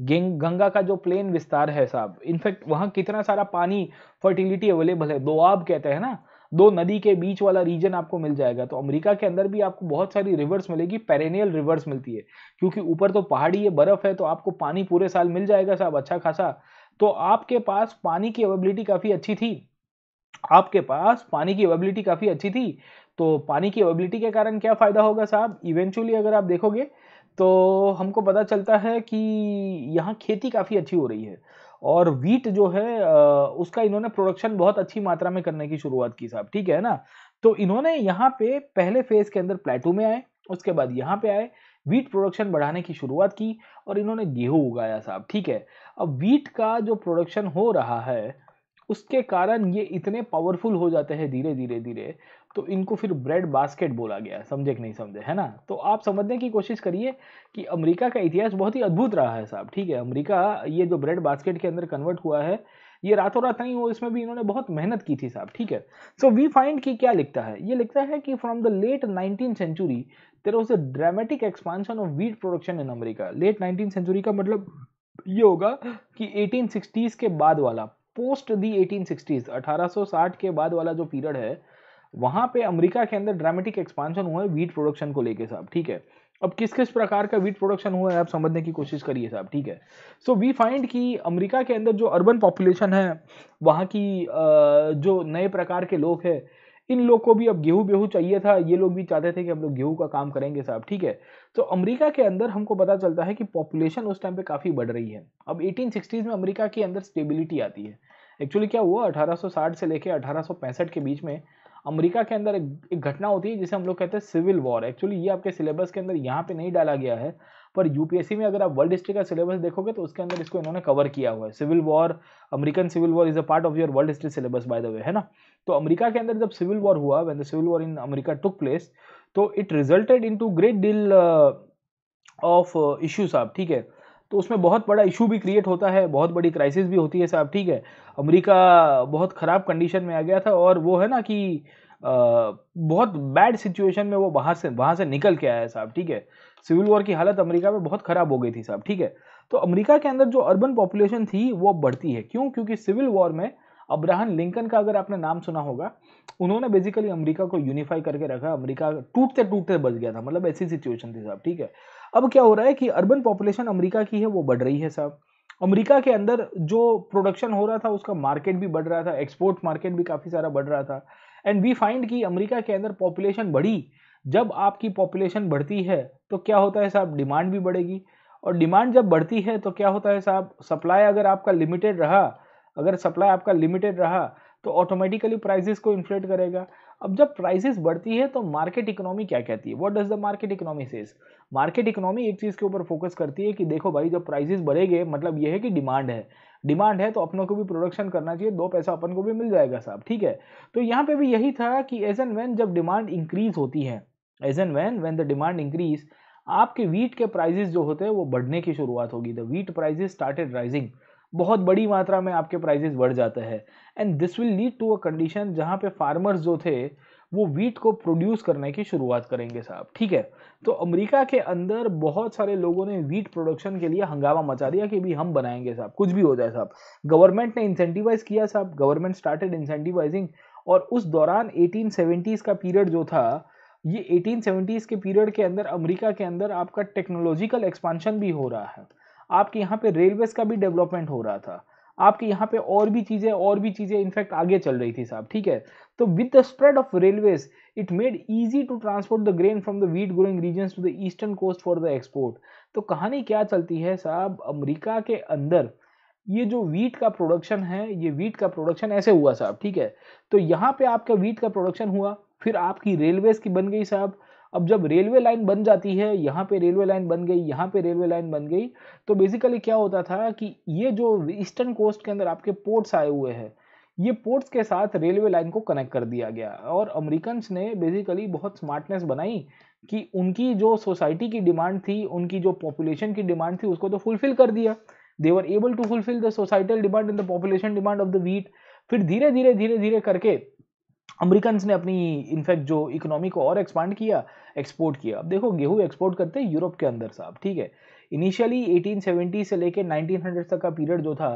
गंगा का जो प्लेन विस्तार है साहब इनफैक्ट वहाँ कितना सारा पानी फर्टिलिटी अवेलेबल है दो आब कहते हैं ना दो नदी के बीच वाला रीजन आपको मिल जाएगा तो अमेरिका के अंदर भी आपको बहुत सारी रिवर्स मिलेगी पेरेनियल रिवर्स मिलती है क्योंकि ऊपर तो पहाड़ी है बर्फ है तो आपको पानी पूरे साल मिल जाएगा साहब अच्छा खासा तो आपके पास पानी की अवेबिलिटी काफ़ी अच्छी थी आपके पास पानी की अवेबिलिटी काफ़ी अच्छी थी तो पानी की अवेबिलिटी के कारण क्या फ़ायदा होगा साहब इवेंचुअली अगर आप देखोगे तो हमको पता चलता है कि यहाँ खेती काफ़ी अच्छी हो रही है और वीट जो है उसका इन्होंने प्रोडक्शन बहुत अच्छी मात्रा में करने की शुरुआत की साहब ठीक है ना तो इन्होंने यहाँ पे पहले फेज के अंदर प्लेटू में आए उसके बाद यहाँ पे आए वीट प्रोडक्शन बढ़ाने की शुरुआत की और इन्होंने गेहूँ उगाया साहब ठीक है अब वीट का जो प्रोडक्शन हो रहा है उसके कारण ये इतने पावरफुल हो जाते हैं धीरे धीरे धीरे तो इनको फिर ब्रेड बास्केट बोला गया समझे कि नहीं समझे है ना तो आप समझने की कोशिश करिए कि अमेरिका का इतिहास बहुत ही अद्भुत रहा है साहब ठीक है अमेरिका ये जो ब्रेड बास्केट के अंदर कन्वर्ट हुआ है ये रातों रात नहीं हुआ इसमें भी इन्होंने बहुत मेहनत की थी साहब ठीक है सो वी फाइंड कि क्या लिखता है ये लिखता है कि from the late nineteen century there was a dramatic expansion of wheat production in America late nineteen century का मतलब ये होगा कि एटीन के बाद वाला पोस्ट दी एटीन सिक्सटीज अठारह के बाद वाला जो पीरियड है वहाँ पे अमेरिका के अंदर ड्रामेटिक एक्सपांशन हुआ है वीट प्रोडक्शन को लेके साहब ठीक है अब किस किस प्रकार का वीट प्रोडक्शन हुआ है आप समझने की कोशिश करिए साहब ठीक है सो वी फाइंड कि अमेरिका के अंदर जो अर्बन पॉपुलेशन है वहाँ की जो नए प्रकार के लोग हैं इन लोग को भी अब गेहूं बेहू चाहिए था ये लोग भी चाहते थे कि हम लोग गेहूं का काम करेंगे साहब ठीक है तो अमेरिका के अंदर हमको पता चलता है कि पॉपुलेशन उस टाइम पे काफ़ी बढ़ रही है अब एटीन में अमेरिका के अंदर स्टेबिलिटी आती है एक्चुअली क्या हुआ 1860 से लेके 1865 के बीच में अमेरिका के अंदर एक, घटना होती है जिसे हम लोग कहते हैं सिविल वॉर एक्चुअली ये आपके सिलेबस के अंदर यहाँ पे नहीं डाला गया है पर यूपीएससी में अगर आप वर्ल्ड हिस्ट्री का सिलेबस देखोगे तो उसके अंदर इसको इन्होंने कवर किया हुआ है civil war American civil war is a part of your world history syllabus by the way है ना तो अमेरिका के अंदर जब सिविल वॉर हुआ when the civil war in America took place तो it resulted in to great deal of issues आप ठीक है तो उसमें बहुत बड़ा इशू भी क्रिएट होता है बहुत बड़ी क्राइसिस भी होती है साहब ठीक है अमेरिका बहुत ख़राब कंडीशन में आ गया था और वो है ना कि बहुत बैड सिचुएशन में वो वहाँ से वहाँ से निकल के आया साहब ठीक है सिविल वॉर की हालत अमेरिका में बहुत ख़राब हो गई थी साहब ठीक है तो अमेरिका के अंदर जो अर्बन पॉपुलेशन थी वो बढ़ती है क्यों क्योंकि सिविल वॉर में अब्राहम लिंकन का अगर आपने नाम सुना होगा उन्होंने बेसिकली अमेरिका को यूनिफाई करके रखा अमेरिका टूटते टूटते बच गया था मतलब ऐसी सिचुएशन थी साहब ठीक है अब क्या हो रहा है कि अर्बन पॉपुलेशन अमेरिका की है वो बढ़ रही है साहब अमेरिका के अंदर जो प्रोडक्शन हो रहा था उसका मार्केट भी बढ़ रहा था एक्सपोर्ट मार्केट भी काफ़ी सारा बढ़ रहा था एंड वी फाइंड कि अमेरिका के अंदर पॉपुलेशन बढ़ी जब आपकी पॉपुलेशन बढ़ती है तो क्या होता है साहब डिमांड भी बढ़ेगी और डिमांड जब बढ़ती है तो क्या होता है साहब सप्लाई अगर आपका लिमिटेड रहा अगर सप्लाई आपका लिमिटेड रहा तो ऑटोमेटिकली प्राइजेस को इन्फ्लेट करेगा अब जब प्राइसेस बढ़ती है तो मार्केट इकोनॉमी क्या कहती है what does the market economy says market economy एक चीज़ के ऊपर फोकस करती है कि देखो भाई जब प्राइसेस बढ़ेंगे मतलब ये है कि डिमांड है डिमांड है तो अपनों को भी प्रोडक्शन करना चाहिए दो पैसा अपन को भी मिल जाएगा साहब ठीक है तो यहाँ पे भी यही था कि एज एन वैन जब डिमांड इंक्रीज होती है as and when when the demand increase आपके वीट के प्राइजेस जो होते हैं वो बढ़ने की शुरुआत होगी the wheat prices started rising बहुत बड़ी मात्रा में आपके प्राइजेस बढ़ जाते हैं and this will lead to a condition जहाँ पे फार्मर्स जो थे वो वीट को प्रोड्यूस करने की शुरुआत करेंगे साहब ठीक है तो अमेरिका के अंदर बहुत सारे लोगों ने वीट प्रोडक्शन के लिए हंगामा मचा दिया कि भी हम बनाएंगे साहब कुछ भी हो जाए साहब गवर्नमेंट ने इंसेंटिवाइज किया साहब गवर्नमेंट स्टार्टेड इंसेंटिवाइजिंग और उस दौरान एटीन का पीरियड जो था ये एटीन के पीरियड के अंदर अमरीका के अंदर आपका टेक्नोलॉजिकल एक्सपांशन भी हो रहा है आपके यहाँ पे रेलवेज का भी डेवलपमेंट हो रहा था आपके यहाँ पे और भी चीज़ें और भी चीज़ें इनफैक्ट आगे चल रही थी साहब ठीक है तो with the spread of railways it made easy to transport the grain from the wheat growing region to the eastern coast for the export तो कहानी क्या चलती है साहब अमरीका के अंदर ये जो वीट का प्रोडक्शन है ये वीट का प्रोडक्शन ऐसे हुआ साहब ठीक है तो यहाँ पे आपका वीट का प्रोडक्शन हुआ फिर आपकी रेलवेज की बन गई साहब अब जब रेलवे लाइन बन जाती है यहाँ पे रेलवे लाइन बन गई यहाँ पे रेलवे लाइन बन गई तो बेसिकली क्या होता था कि ये जो ईस्टर्न कोस्ट के अंदर आपके पोर्ट्स आए हुए हैं ये पोर्ट्स के साथ रेलवे लाइन को कनेक्ट कर दिया गया और अमरीकन्स ने बेसिकली बहुत स्मार्टनेस बनाई कि उनकी जो सोसाइटी की डिमांड थी उनकी जो पॉपुलेशन की डिमांड थी उसको तो फुलफिल कर दिया they were able to fulfil the societal demand in the population demand of the wheat फिर धीरे धीरे धीरे धीरे करके अमेरिकन ने अपनी इनफैक्ट जो इकोनॉमी को और एक्सपांड किया एक्सपोर्ट किया अब देखो गेहूँ एक्सपोर्ट करते हैं यूरोप के अंदर साहब ठीक है इनिशियली 1870 से लेके 1900 तक का पीरियड जो था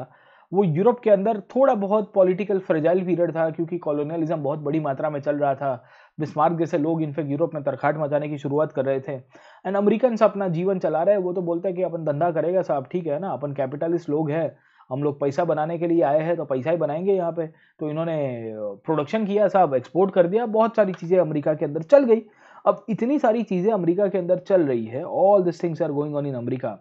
वो यूरोप के अंदर थोड़ा बहुत पॉलिटिकल फ्रेजाइल पीरियड था क्योंकि कॉलोनियलिज्म बहुत बड़ी मात्रा में चल रहा था बिस्मार्क जैसे लोग इनफैक्ट यूरोप में तरखाट मचाने की शुरुआत कर रहे थे एंड अमरीकन अपना जीवन चला रहे हैं वो तो बोलते हैं कि अपन धंधा करेगा साहब ठीक है ना अपन कैपिटलिस्ट लोग हैं हम लोग पैसा बनाने के लिए आए हैं तो पैसा ही बनाएंगे यहाँ पे तो इन्होंने प्रोडक्शन किया साहब एक्सपोर्ट कर दिया बहुत सारी चीज़ें अमेरिका के अंदर चल गई अब इतनी सारी चीज़ें अमेरिका के अंदर चल रही है all this things are going on in America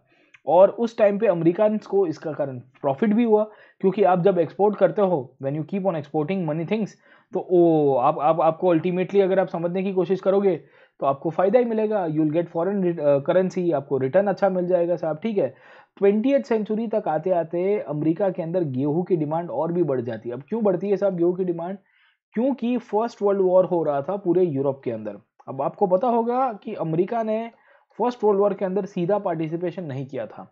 और उस टाइम पे अमरीकन को इसका कारण प्रॉफिट भी हुआ क्योंकि आप जब एक्सपोर्ट करते हो when you keep on exporting money things तो ओ आप आप आपको अल्टीमेटली अगर आप समझने की कोशिश करोगे तो आपको फ़ायदा ही मिलेगा you will get foreign currency आपको रिटर्न अच्छा मिल जाएगा साहब ठीक है ट्वेंटी सेंचुरी तक आते आते अमेरिका के अंदर गेहूं की डिमांड और भी बढ़ जाती है अब क्यों बढ़ती है साहब गेहूं की डिमांड क्योंकि फर्स्ट वर्ल्ड वॉर हो रहा था पूरे यूरोप के अंदर अब आपको पता होगा कि अमेरिका ने फर्स्ट वर्ल्ड वॉर के अंदर सीधा पार्टिसिपेशन नहीं किया था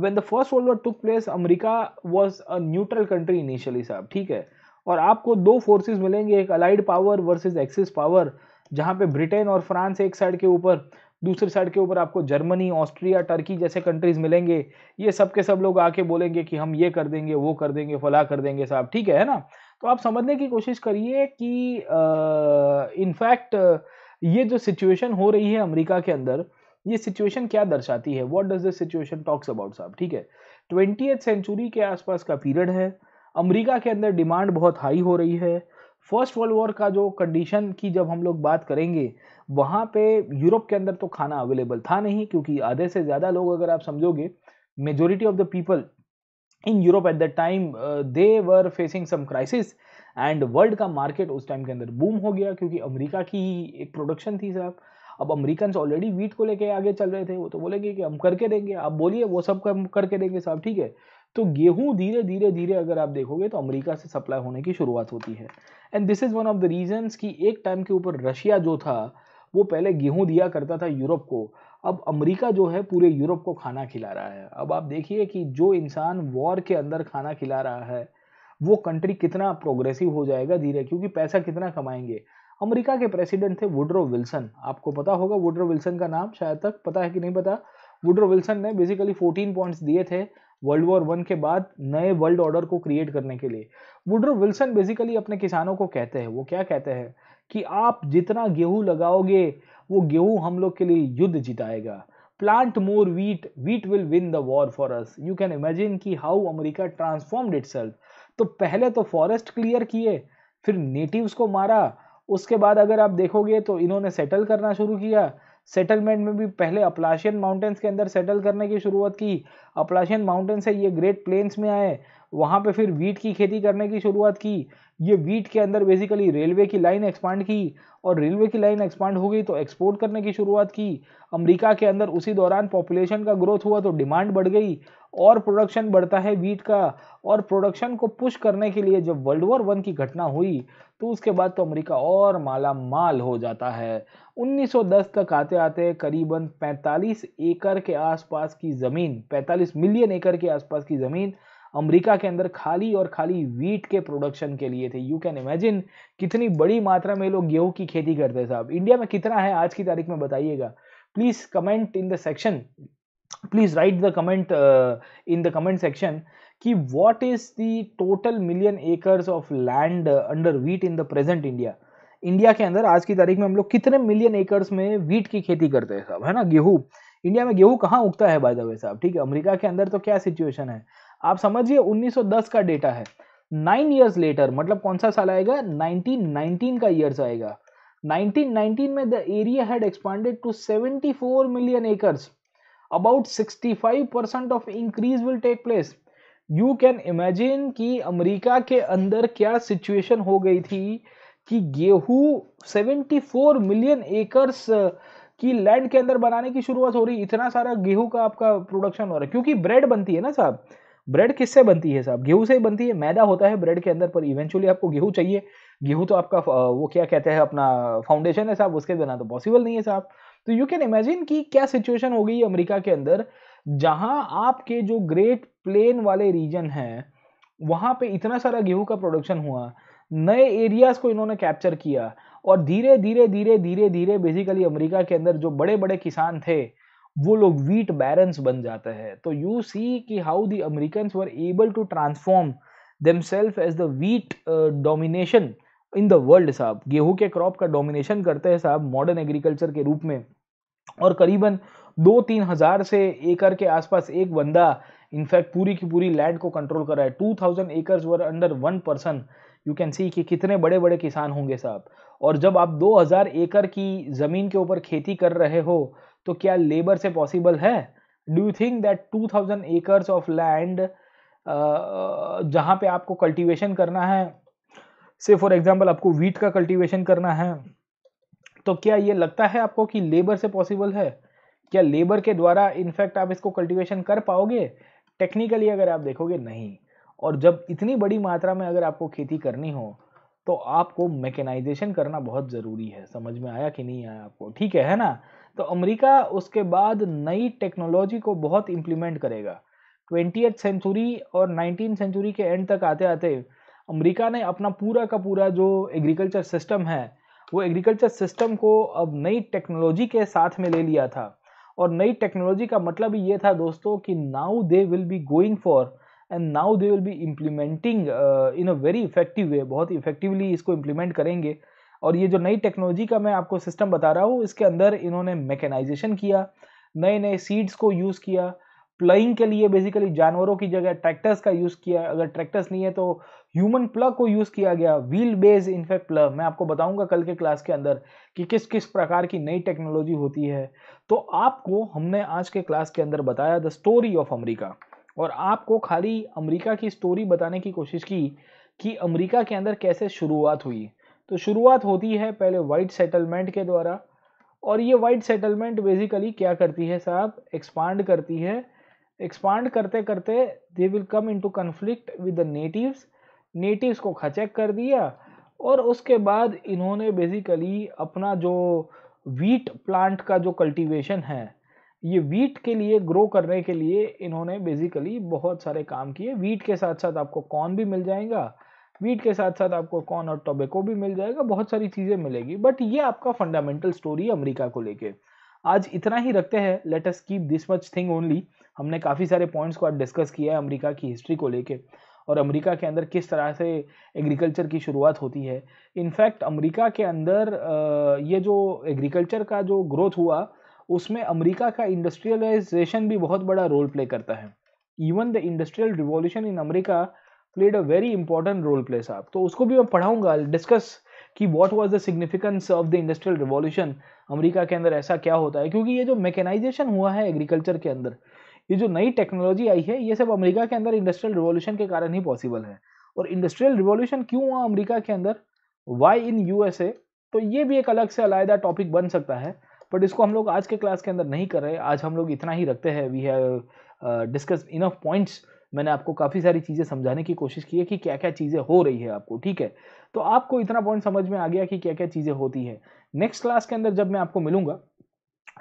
when the first world war took place America was a neutral country initially साहब ठीक है और आपको दो फोर्सेज मिलेंगे एक allied power versus axis power जहाँ पे ब्रिटेन और फ्रांस एक साइड के ऊपर दूसरे साइड के ऊपर आपको जर्मनी ऑस्ट्रिया टर्की जैसे कंट्रीज मिलेंगे ये सब के सब लोग आके बोलेंगे कि हम ये कर देंगे वो कर देंगे फला कर देंगे साहब ठीक है ना तो आप समझने की कोशिश करिए कि इनफैक्ट ये जो सिचुएशन हो रही है अमेरिका के अंदर ये सिचुएशन क्या दर्शाती है what does this situation talks about साहब ठीक है ट्वेंटी सेंचुरी के आसपास का पीरियड है अमेरिका के अंदर डिमांड बहुत हाई हो रही है फर्स्ट वर्ल्ड वॉर का जो कंडीशन की जब हम लोग बात करेंगे वहाँ पे यूरोप के अंदर तो खाना अवेलेबल था नहीं क्योंकि आधे से ज़्यादा लोग अगर आप समझोगे majority of the people in Europe at the time they were facing some crisis and world का मार्केट उस टाइम के अंदर बूम हो गया क्योंकि अमेरिका की ही एक प्रोडक्शन थी साहब अब अमेरिकन ऑलरेडी वीट को लेके आगे चल रहे थे वो तो बोलेंगे कि हम करके देंगे आप बोलिए वो सब हम करके देंगे साहब ठीक है तो गेहूं धीरे धीरे धीरे अगर आप देखोगे तो अमेरिका से सप्लाई होने की शुरुआत होती है and this is one of the reasons कि एक टाइम के ऊपर रशिया जो था वो पहले गेहूं दिया करता था यूरोप को अब अमेरिका जो है पूरे यूरोप को खाना खिला रहा है अब आप देखिए कि जो इंसान वॉर के अंदर खाना खिला रहा है वो कंट्री कितना प्रोग्रेसिव हो जाएगा धीरे क्योंकि पैसा कितना कमाएंगे अमेरिका के प्रेसिडेंट थे वुड्रो विल्सन आपको पता होगा वुड्रो विल्सन का नाम शायद तक पता है कि नहीं पता वुड्रो विल्सन ने बेसिकली 14 पॉइंट्स दिए थे वर्ल्ड वॉर वन के बाद नए वर्ल्ड ऑर्डर को क्रिएट करने के लिए वुड्रो विल्सन बेसिकली अपने किसानों को कहते हैं वो क्या कहते हैं कि आप जितना गेहूं लगाओगे वो गेहूं हम लोग के लिए युद्ध जिताएगा plant more wheat wheat will win the war for us you can imagine कि हाउ अमेरिका ट्रांसफॉर्म्ड इट तो पहले तो फॉरेस्ट क्लियर किए फिर नेटिव्स को मारा उसके बाद अगर आप देखोगे तो इन्होंने सेटल करना शुरू किया सेटलमेंट में भी पहले अपलाशियन माउंटेन्स के अंदर सेटल करने की शुरुआत की अपलाशियन माउंटेन्स है ये ग्रेट प्लेन्स में आए वहाँ पे फिर वीट की खेती करने की शुरुआत की ये वीट के अंदर बेसिकली रेलवे की लाइन एक्सपांड की और रेलवे की लाइन एक्सपांड हो गई तो एक्सपोर्ट करने की शुरुआत की अमेरिका के अंदर उसी दौरान पॉपुलेशन का ग्रोथ हुआ तो डिमांड बढ़ गई और प्रोडक्शन बढ़ता है वीट का और प्रोडक्शन को पुश करने के लिए जब वर्ल्ड वॉर वन की घटना हुई तो उसके बाद तो अमेरिका और माला माल हो जाता है 1910 तक आते आते करीबन 45 एकड़ के आसपास की ज़मीन 45 मिलियन एकड़ के आसपास की ज़मीन अमेरिका के अंदर खाली और खाली वीट के प्रोडक्शन के लिए थे यू कैन इमेजिन कितनी बड़ी मात्रा में लोग गेहूं की खेती करते साहब इंडिया में कितना है आज की तारीख में बताइएगा please comment in the section please write the comment in the comment section कि what is the total million acres of land under wheat in the present India India के अंदर आज की तारीख में हम लोग कितने मिलियन एकर्स में वीट की खेती करते हैं साहब है ना गेहूं इंडिया में गेहूं कहाँ उगता है बाय द वे साहब ठीक है अमेरिका के अंदर तो क्या सिचुएशन है आप समझिए 1910 का डेटा है नाइन ईयर्स लेटर मतलब कौन सा साल आएगा 1919 का ईयर्स आएगा 1919 में the area had expanded to 74 million acres about 65 percent of increase will take place you can imagine कि अमेरिका के अंदर क्या सिचुएशन हो गई थी कि गेहूं 74 मिलियन एकर्स की लैंड के अंदर बनाने की शुरुआत हो रही इतना सारा गेहूं का आपका प्रोडक्शन हो रहा है क्योंकि ब्रेड बनती है ना साहब ब्रेड किससे बनती है साहब गेहूं से ही बनती है मैदा होता है ब्रेड के अंदर पर इवेंचुअली आपको गेहूं चाहिए गेहूं तो आपका वो क्या कहते हैं अपना फाउंडेशन है साहब उसके बिना तो पॉसिबल नहीं है साहब तो यू कैन इमेजिन कि क्या सिचुएशन हो गई अमेरिका के अंदर जहां आपके जो ग्रेट प्लेन वाले रीजन है वहां पे इतना सारा गेहूं का प्रोडक्शन हुआ नए एरियाज को इन्होंने कैप्चर किया और धीरे धीरे धीरे धीरे धीरे बेसिकली अमेरिका के अंदर जो बड़े बड़े किसान थे वो लोग वीट बैरेंस बन जाते हैं तो यू सी कि how the American were able to transform themself as the wheat domination in the world साहब गेहूं के क्रॉप का डोमिनेशन करते हैं साहब मॉडर्न एग्रीकल्चर के रूप में और करीबन दो तीन हज़ार से एकड़ के आसपास एक बंदा इनफैक्ट पूरी की पूरी लैंड को कंट्रोल कर रहा है two thousand acres were under one person you can see कि कितने बड़े बड़े किसान होंगे साहब और जब आप दो हजार एकड़ की ज़मीन के ऊपर खेती कर रहे हो तो क्या लेबर से पॉसिबल है do you think that two thousand acres of land जहाँ पे आपको कल्टीवेशन करना है से फॉर एग्जाम्पल आपको वीट का कल्टीवेशन करना है तो क्या ये लगता है आपको कि लेबर से पॉसिबल है क्या लेबर के द्वारा इनफैक्ट आप इसको कल्टीवेशन कर पाओगे टेक्निकली अगर आप देखोगे नहीं और जब इतनी बड़ी मात्रा में अगर आपको खेती करनी हो तो आपको मैकेनाइजेशन करना बहुत ज़रूरी है समझ में आया कि नहीं आया आपको ठीक है है ना तो अमेरिका उसके बाद नई टेक्नोलॉजी को बहुत इम्प्लीमेंट करेगा ट्वेंटी सेंचुरी और नाइनटीन सेंचुरी के एंड तक आते आते अमेरिका ने अपना पूरा का पूरा जो एग्रीकल्चर सिस्टम है वो एग्रीकल्चर सिस्टम को अब नई टेक्नोलॉजी के साथ में ले लिया था और नई टेक्नोलॉजी का मतलब ये था दोस्तों कि now they will be going for and now they will be implementing in a very effective way बहुत इफेक्टिवली इसको इम्प्लीमेंट करेंगे और ये जो नई टेक्नोलॉजी का मैं आपको सिस्टम बता रहा हूँ इसके अंदर इन्होंने मैकेनाइजेशन किया नए नए सीड्स को यूज़ किया प्लइंग के लिए बेसिकली जानवरों की जगह ट्रैक्टर्स का यूज़ किया अगर ट्रैक्टर्स नहीं है तो ह्यूमन प्लग को यूज़ किया गया व्हील बेस इनफैक्ट प्लग मैं आपको बताऊंगा कल के क्लास के अंदर कि किस किस प्रकार की नई टेक्नोलॉजी होती है तो आपको हमने आज के क्लास के अंदर बताया द स्टोरी ऑफ अमरीका और आपको खाली अमरीका की स्टोरी बताने की कोशिश की कि अमरीका के अंदर कैसे शुरुआत हुई तो शुरुआत होती है पहले वाइट सेटलमेंट के द्वारा और ये वाइट सेटलमेंट बेसिकली क्या करती है साहब एक्सपांड करती है एक्सपांड करते करते they will come into conflict with the natives natives को खचक कर दिया और उसके बाद इन्होंने बेसिकली अपना जो वीट प्लांट का जो कल्टीवेशन है ये वीट के लिए ग्रो करने के लिए इन्होंने बेसिकली बहुत सारे काम किए वीट के साथ साथ आपको कॉर्न भी मिल जाएगा वीट के साथ साथ आपको कॉर्न और टोबेको भी मिल जाएगा बहुत सारी चीज़ें मिलेगी बट ये आपका फंडामेंटल स्टोरी है अमरीका को लेके आज इतना ही रखते हैं let us keep this much thing only हमने काफ़ी सारे पॉइंट्स को आज डिस्कस किया है अमेरिका की हिस्ट्री को लेके और अमेरिका के अंदर किस तरह से एग्रीकल्चर की शुरुआत होती है इनफैक्ट अमेरिका के अंदर ये जो एग्रीकल्चर का जो ग्रोथ हुआ उसमें अमेरिका का इंडस्ट्रियलाइजेशन भी बहुत बड़ा रोल प्ले करता है even the industrial revolution in America played a very important role play साहब तो उसको भी मैं पढ़ाऊंगा डिस्कस कि what was the significance of the industrial revolution America के अंदर ऐसा क्या होता है क्योंकि ये जो मैकेनाइजेशन हुआ है एग्रीकल्चर के अंदर ये जो नई टेक्नोलॉजी आई है ये सब अमेरिका के अंदर इंडस्ट्रियल रिवॉल्यूशन के कारण ही पॉसिबल है और इंडस्ट्रियल रिवॉल्यूशन क्यों हुआ अमरीका के अंदर वाई इन यू तो ये भी एक अलग से अलायदा टॉपिक बन सकता है बट इसको हम लोग आज के क्लास के अंदर नहीं कर रहे आज हम लोग इतना ही रखते हैं we have discuss enough points मैंने आपको काफ़ी सारी चीज़ें समझाने की कोशिश की है कि क्या क्या चीज़ें हो रही है आपको ठीक है तो आपको इतना पॉइंट समझ में आ गया कि क्या क्या चीज़ें होती है नेक्स्ट क्लास के अंदर जब मैं आपको मिलूंगा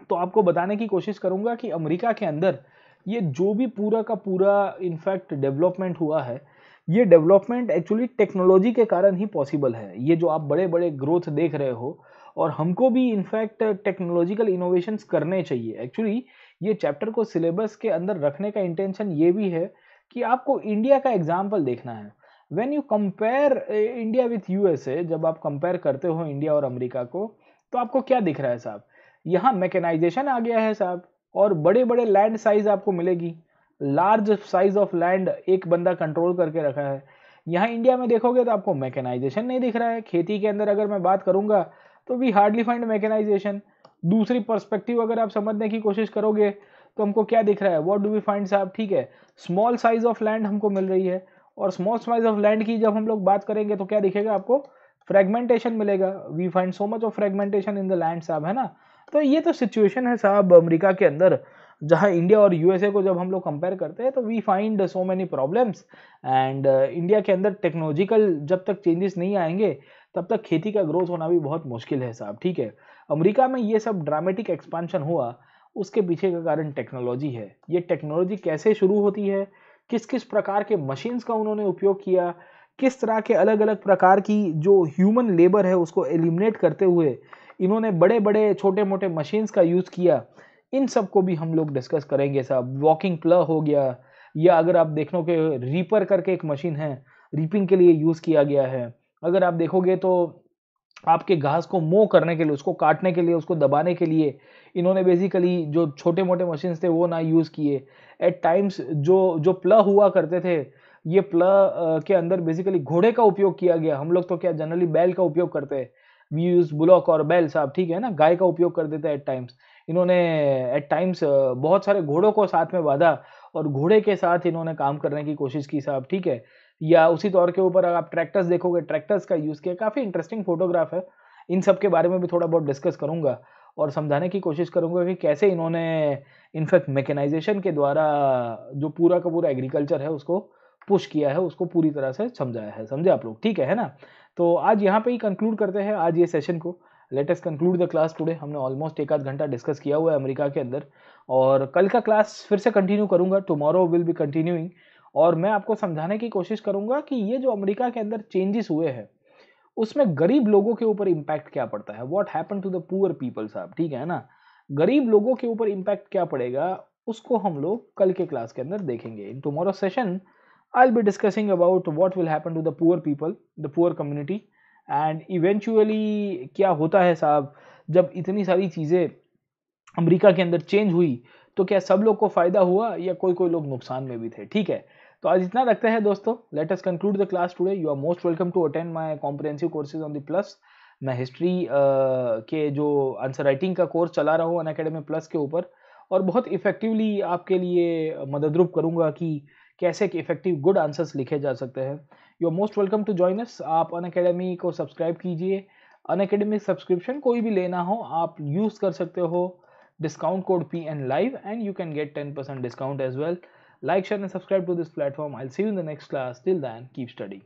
तो आपको बताने की कोशिश करूंगा कि अमेरिका के अंदर ये जो भी पूरा का पूरा इनफैक्ट डेवलपमेंट हुआ है ये डेवलपमेंट एक्चुअली टेक्नोलॉजी के कारण ही पॉसिबल है ये जो आप बड़े बड़े ग्रोथ देख रहे हो और हमको भी इनफैक्ट टेक्नोलॉजिकल इनोवेशन करने चाहिए एक्चुअली ये चैप्टर को सिलेबस के अंदर रखने का इंटेंशन ये भी है कि आपको इंडिया का एग्जाम्पल देखना है when you compare India with you जब आप कंपेयर करते हो इंडिया और अमेरिका को तो आपको क्या दिख रहा है साहब यहाँ मैकेनाइजेशन आ गया है साहब और बड़े बड़े लैंड साइज आपको मिलेगी लार्ज साइज ऑफ लैंड एक बंदा कंट्रोल करके रखा है यहाँ इंडिया में देखोगे तो आपको मैकेनाइजेशन नहीं दिख रहा है खेती के अंदर अगर मैं बात करूँगा तो वी हार्डली फाइंड मैकेनाइजेशन दूसरी पर्सपेक्टिव अगर आप समझने की कोशिश करोगे तो हमको क्या दिख रहा है वॉट डू वी फाइंड साहब ठीक है स्मॉल साइज ऑफ लैंड हमको मिल रही है और स्मॉल साइज ऑफ लैंड की जब हम लोग बात करेंगे तो क्या दिखेगा आपको फ्रेगमेंटेशन मिलेगा we find so much of fragmentation in the land साहब है ना तो ये तो सिचुएशन है साहब अमेरिका के अंदर जहाँ इंडिया और यूएसए को जब हम लोग कंपेयर करते हैं तो we find so many problems and India के अंदर टेक्नोलॉजिकल जब तक चेंजेस नहीं आएंगे तब तक खेती का ग्रोथ होना भी बहुत मुश्किल है साहब ठीक है अमेरिका में ये सब ड्रामेटिक एक्सपांशन हुआ उसके पीछे का कारण टेक्नोलॉजी है ये टेक्नोलॉजी कैसे शुरू होती है किस किस प्रकार के मशीन्स का उन्होंने उपयोग किया किस तरह के अलग अलग प्रकार की जो ह्यूमन लेबर है उसको एलिमिनेट करते हुए इन्होंने बड़े बड़े छोटे मोटे मशीन्स का यूज़ किया इन सब को भी हम लोग डिस्कस करेंगे साहब वॉकिंग प्ल हो गया या अगर आप देखो कि रीपर करके एक मशीन है रीपिंग के लिए यूज़ किया गया है अगर आप देखोगे तो आपके घास को मो करने के लिए उसको काटने के लिए उसको दबाने के लिए इन्होंने बेसिकली जो छोटे मोटे मशीन थे वो ना यूज़ किए एट टाइम्स जो जो प्ल हुआ करते थे ये प्ल के अंदर बेसिकली घोड़े का उपयोग किया गया हम लोग तो क्या जनरली बैल का उपयोग करते हैं वी यूज ब्लॉक और बैल साहब ठीक है ना गाय का उपयोग कर देते हैं एट टाइम्स इन्होंने एट टाइम्स बहुत सारे घोड़ों को साथ में बांधा और घोड़े के साथ इन्होंने काम करने की कोशिश की साहब ठीक है या उसी तौर के ऊपर अगर आप ट्रैक्टर्स देखोगे ट्रैक्टर्स का यूज़ किया काफ़ी इंटरेस्टिंग फोटोग्राफ है इन सब के बारे में भी थोड़ा बहुत डिस्कस करूंगा और समझाने की कोशिश करूँगा कि कैसे इन्होंने इनफैक्ट मैकेनाइजेशन के द्वारा जो पूरा का पूरा एग्रीकल्चर है उसको पुश किया है उसको पूरी तरह से समझाया है समझे आप लोग ठीक है, है ना तो आज यहाँ पे ही कंक्लूड करते हैं आज ये सेशन को let us conclude the class today हमने ऑलमोस्ट एक आध घंटा डिस्कस किया हुआ है अमेरिका के अंदर और कल का क्लास फिर से कंटिन्यू करूँगा टुमारो विल बी कंटिन्यूइंग और मैं आपको समझाने की कोशिश करूँगा कि ये जो अमेरिका के अंदर चेंजेस हुए हैं उसमें गरीब लोगों के ऊपर इम्पैक्ट क्या पड़ता है what happen to the poor people साहब ठीक है ना गरीब लोगों के ऊपर इम्पैक्ट क्या पड़ेगा उसको हम लोग कल के क्लास के अंदर देखेंगे in tomorrow session I will be discussing about what will happen to the poor people the poor community and eventually क्या होता है साहब जब इतनी सारी चीज़ें अमरीका के अंदर चेंज हुई तो क्या सब लोग को फ़ायदा हुआ या कोई कोई लोग नुकसान में भी थे ठीक है तो आज इतना रखते हैं दोस्तों let us conclude the class today you are most welcome to attend my comprehensive courses on the plus मैं हिस्ट्री uh, के जो आंसर राइटिंग का कोर्स चला रहा हूँ अनकेडमी प्लस के ऊपर और बहुत इफेक्टिवली आपके लिए मदद रूप करूँगा कि कैसे एक इफेक्टिव गुड आंसर्स लिखे जा सकते हैं you are most welcome to join us आप अन अकेडमी को सब्सक्राइब कीजिए अन अकेडमी सब्सक्रिप्शन कोई भी लेना हो आप यूज़ कर सकते हो discount code P N live and you can get ten percent discount as well Like, share and subscribe to this platform. I'll see you in the next class. Till then, keep studying.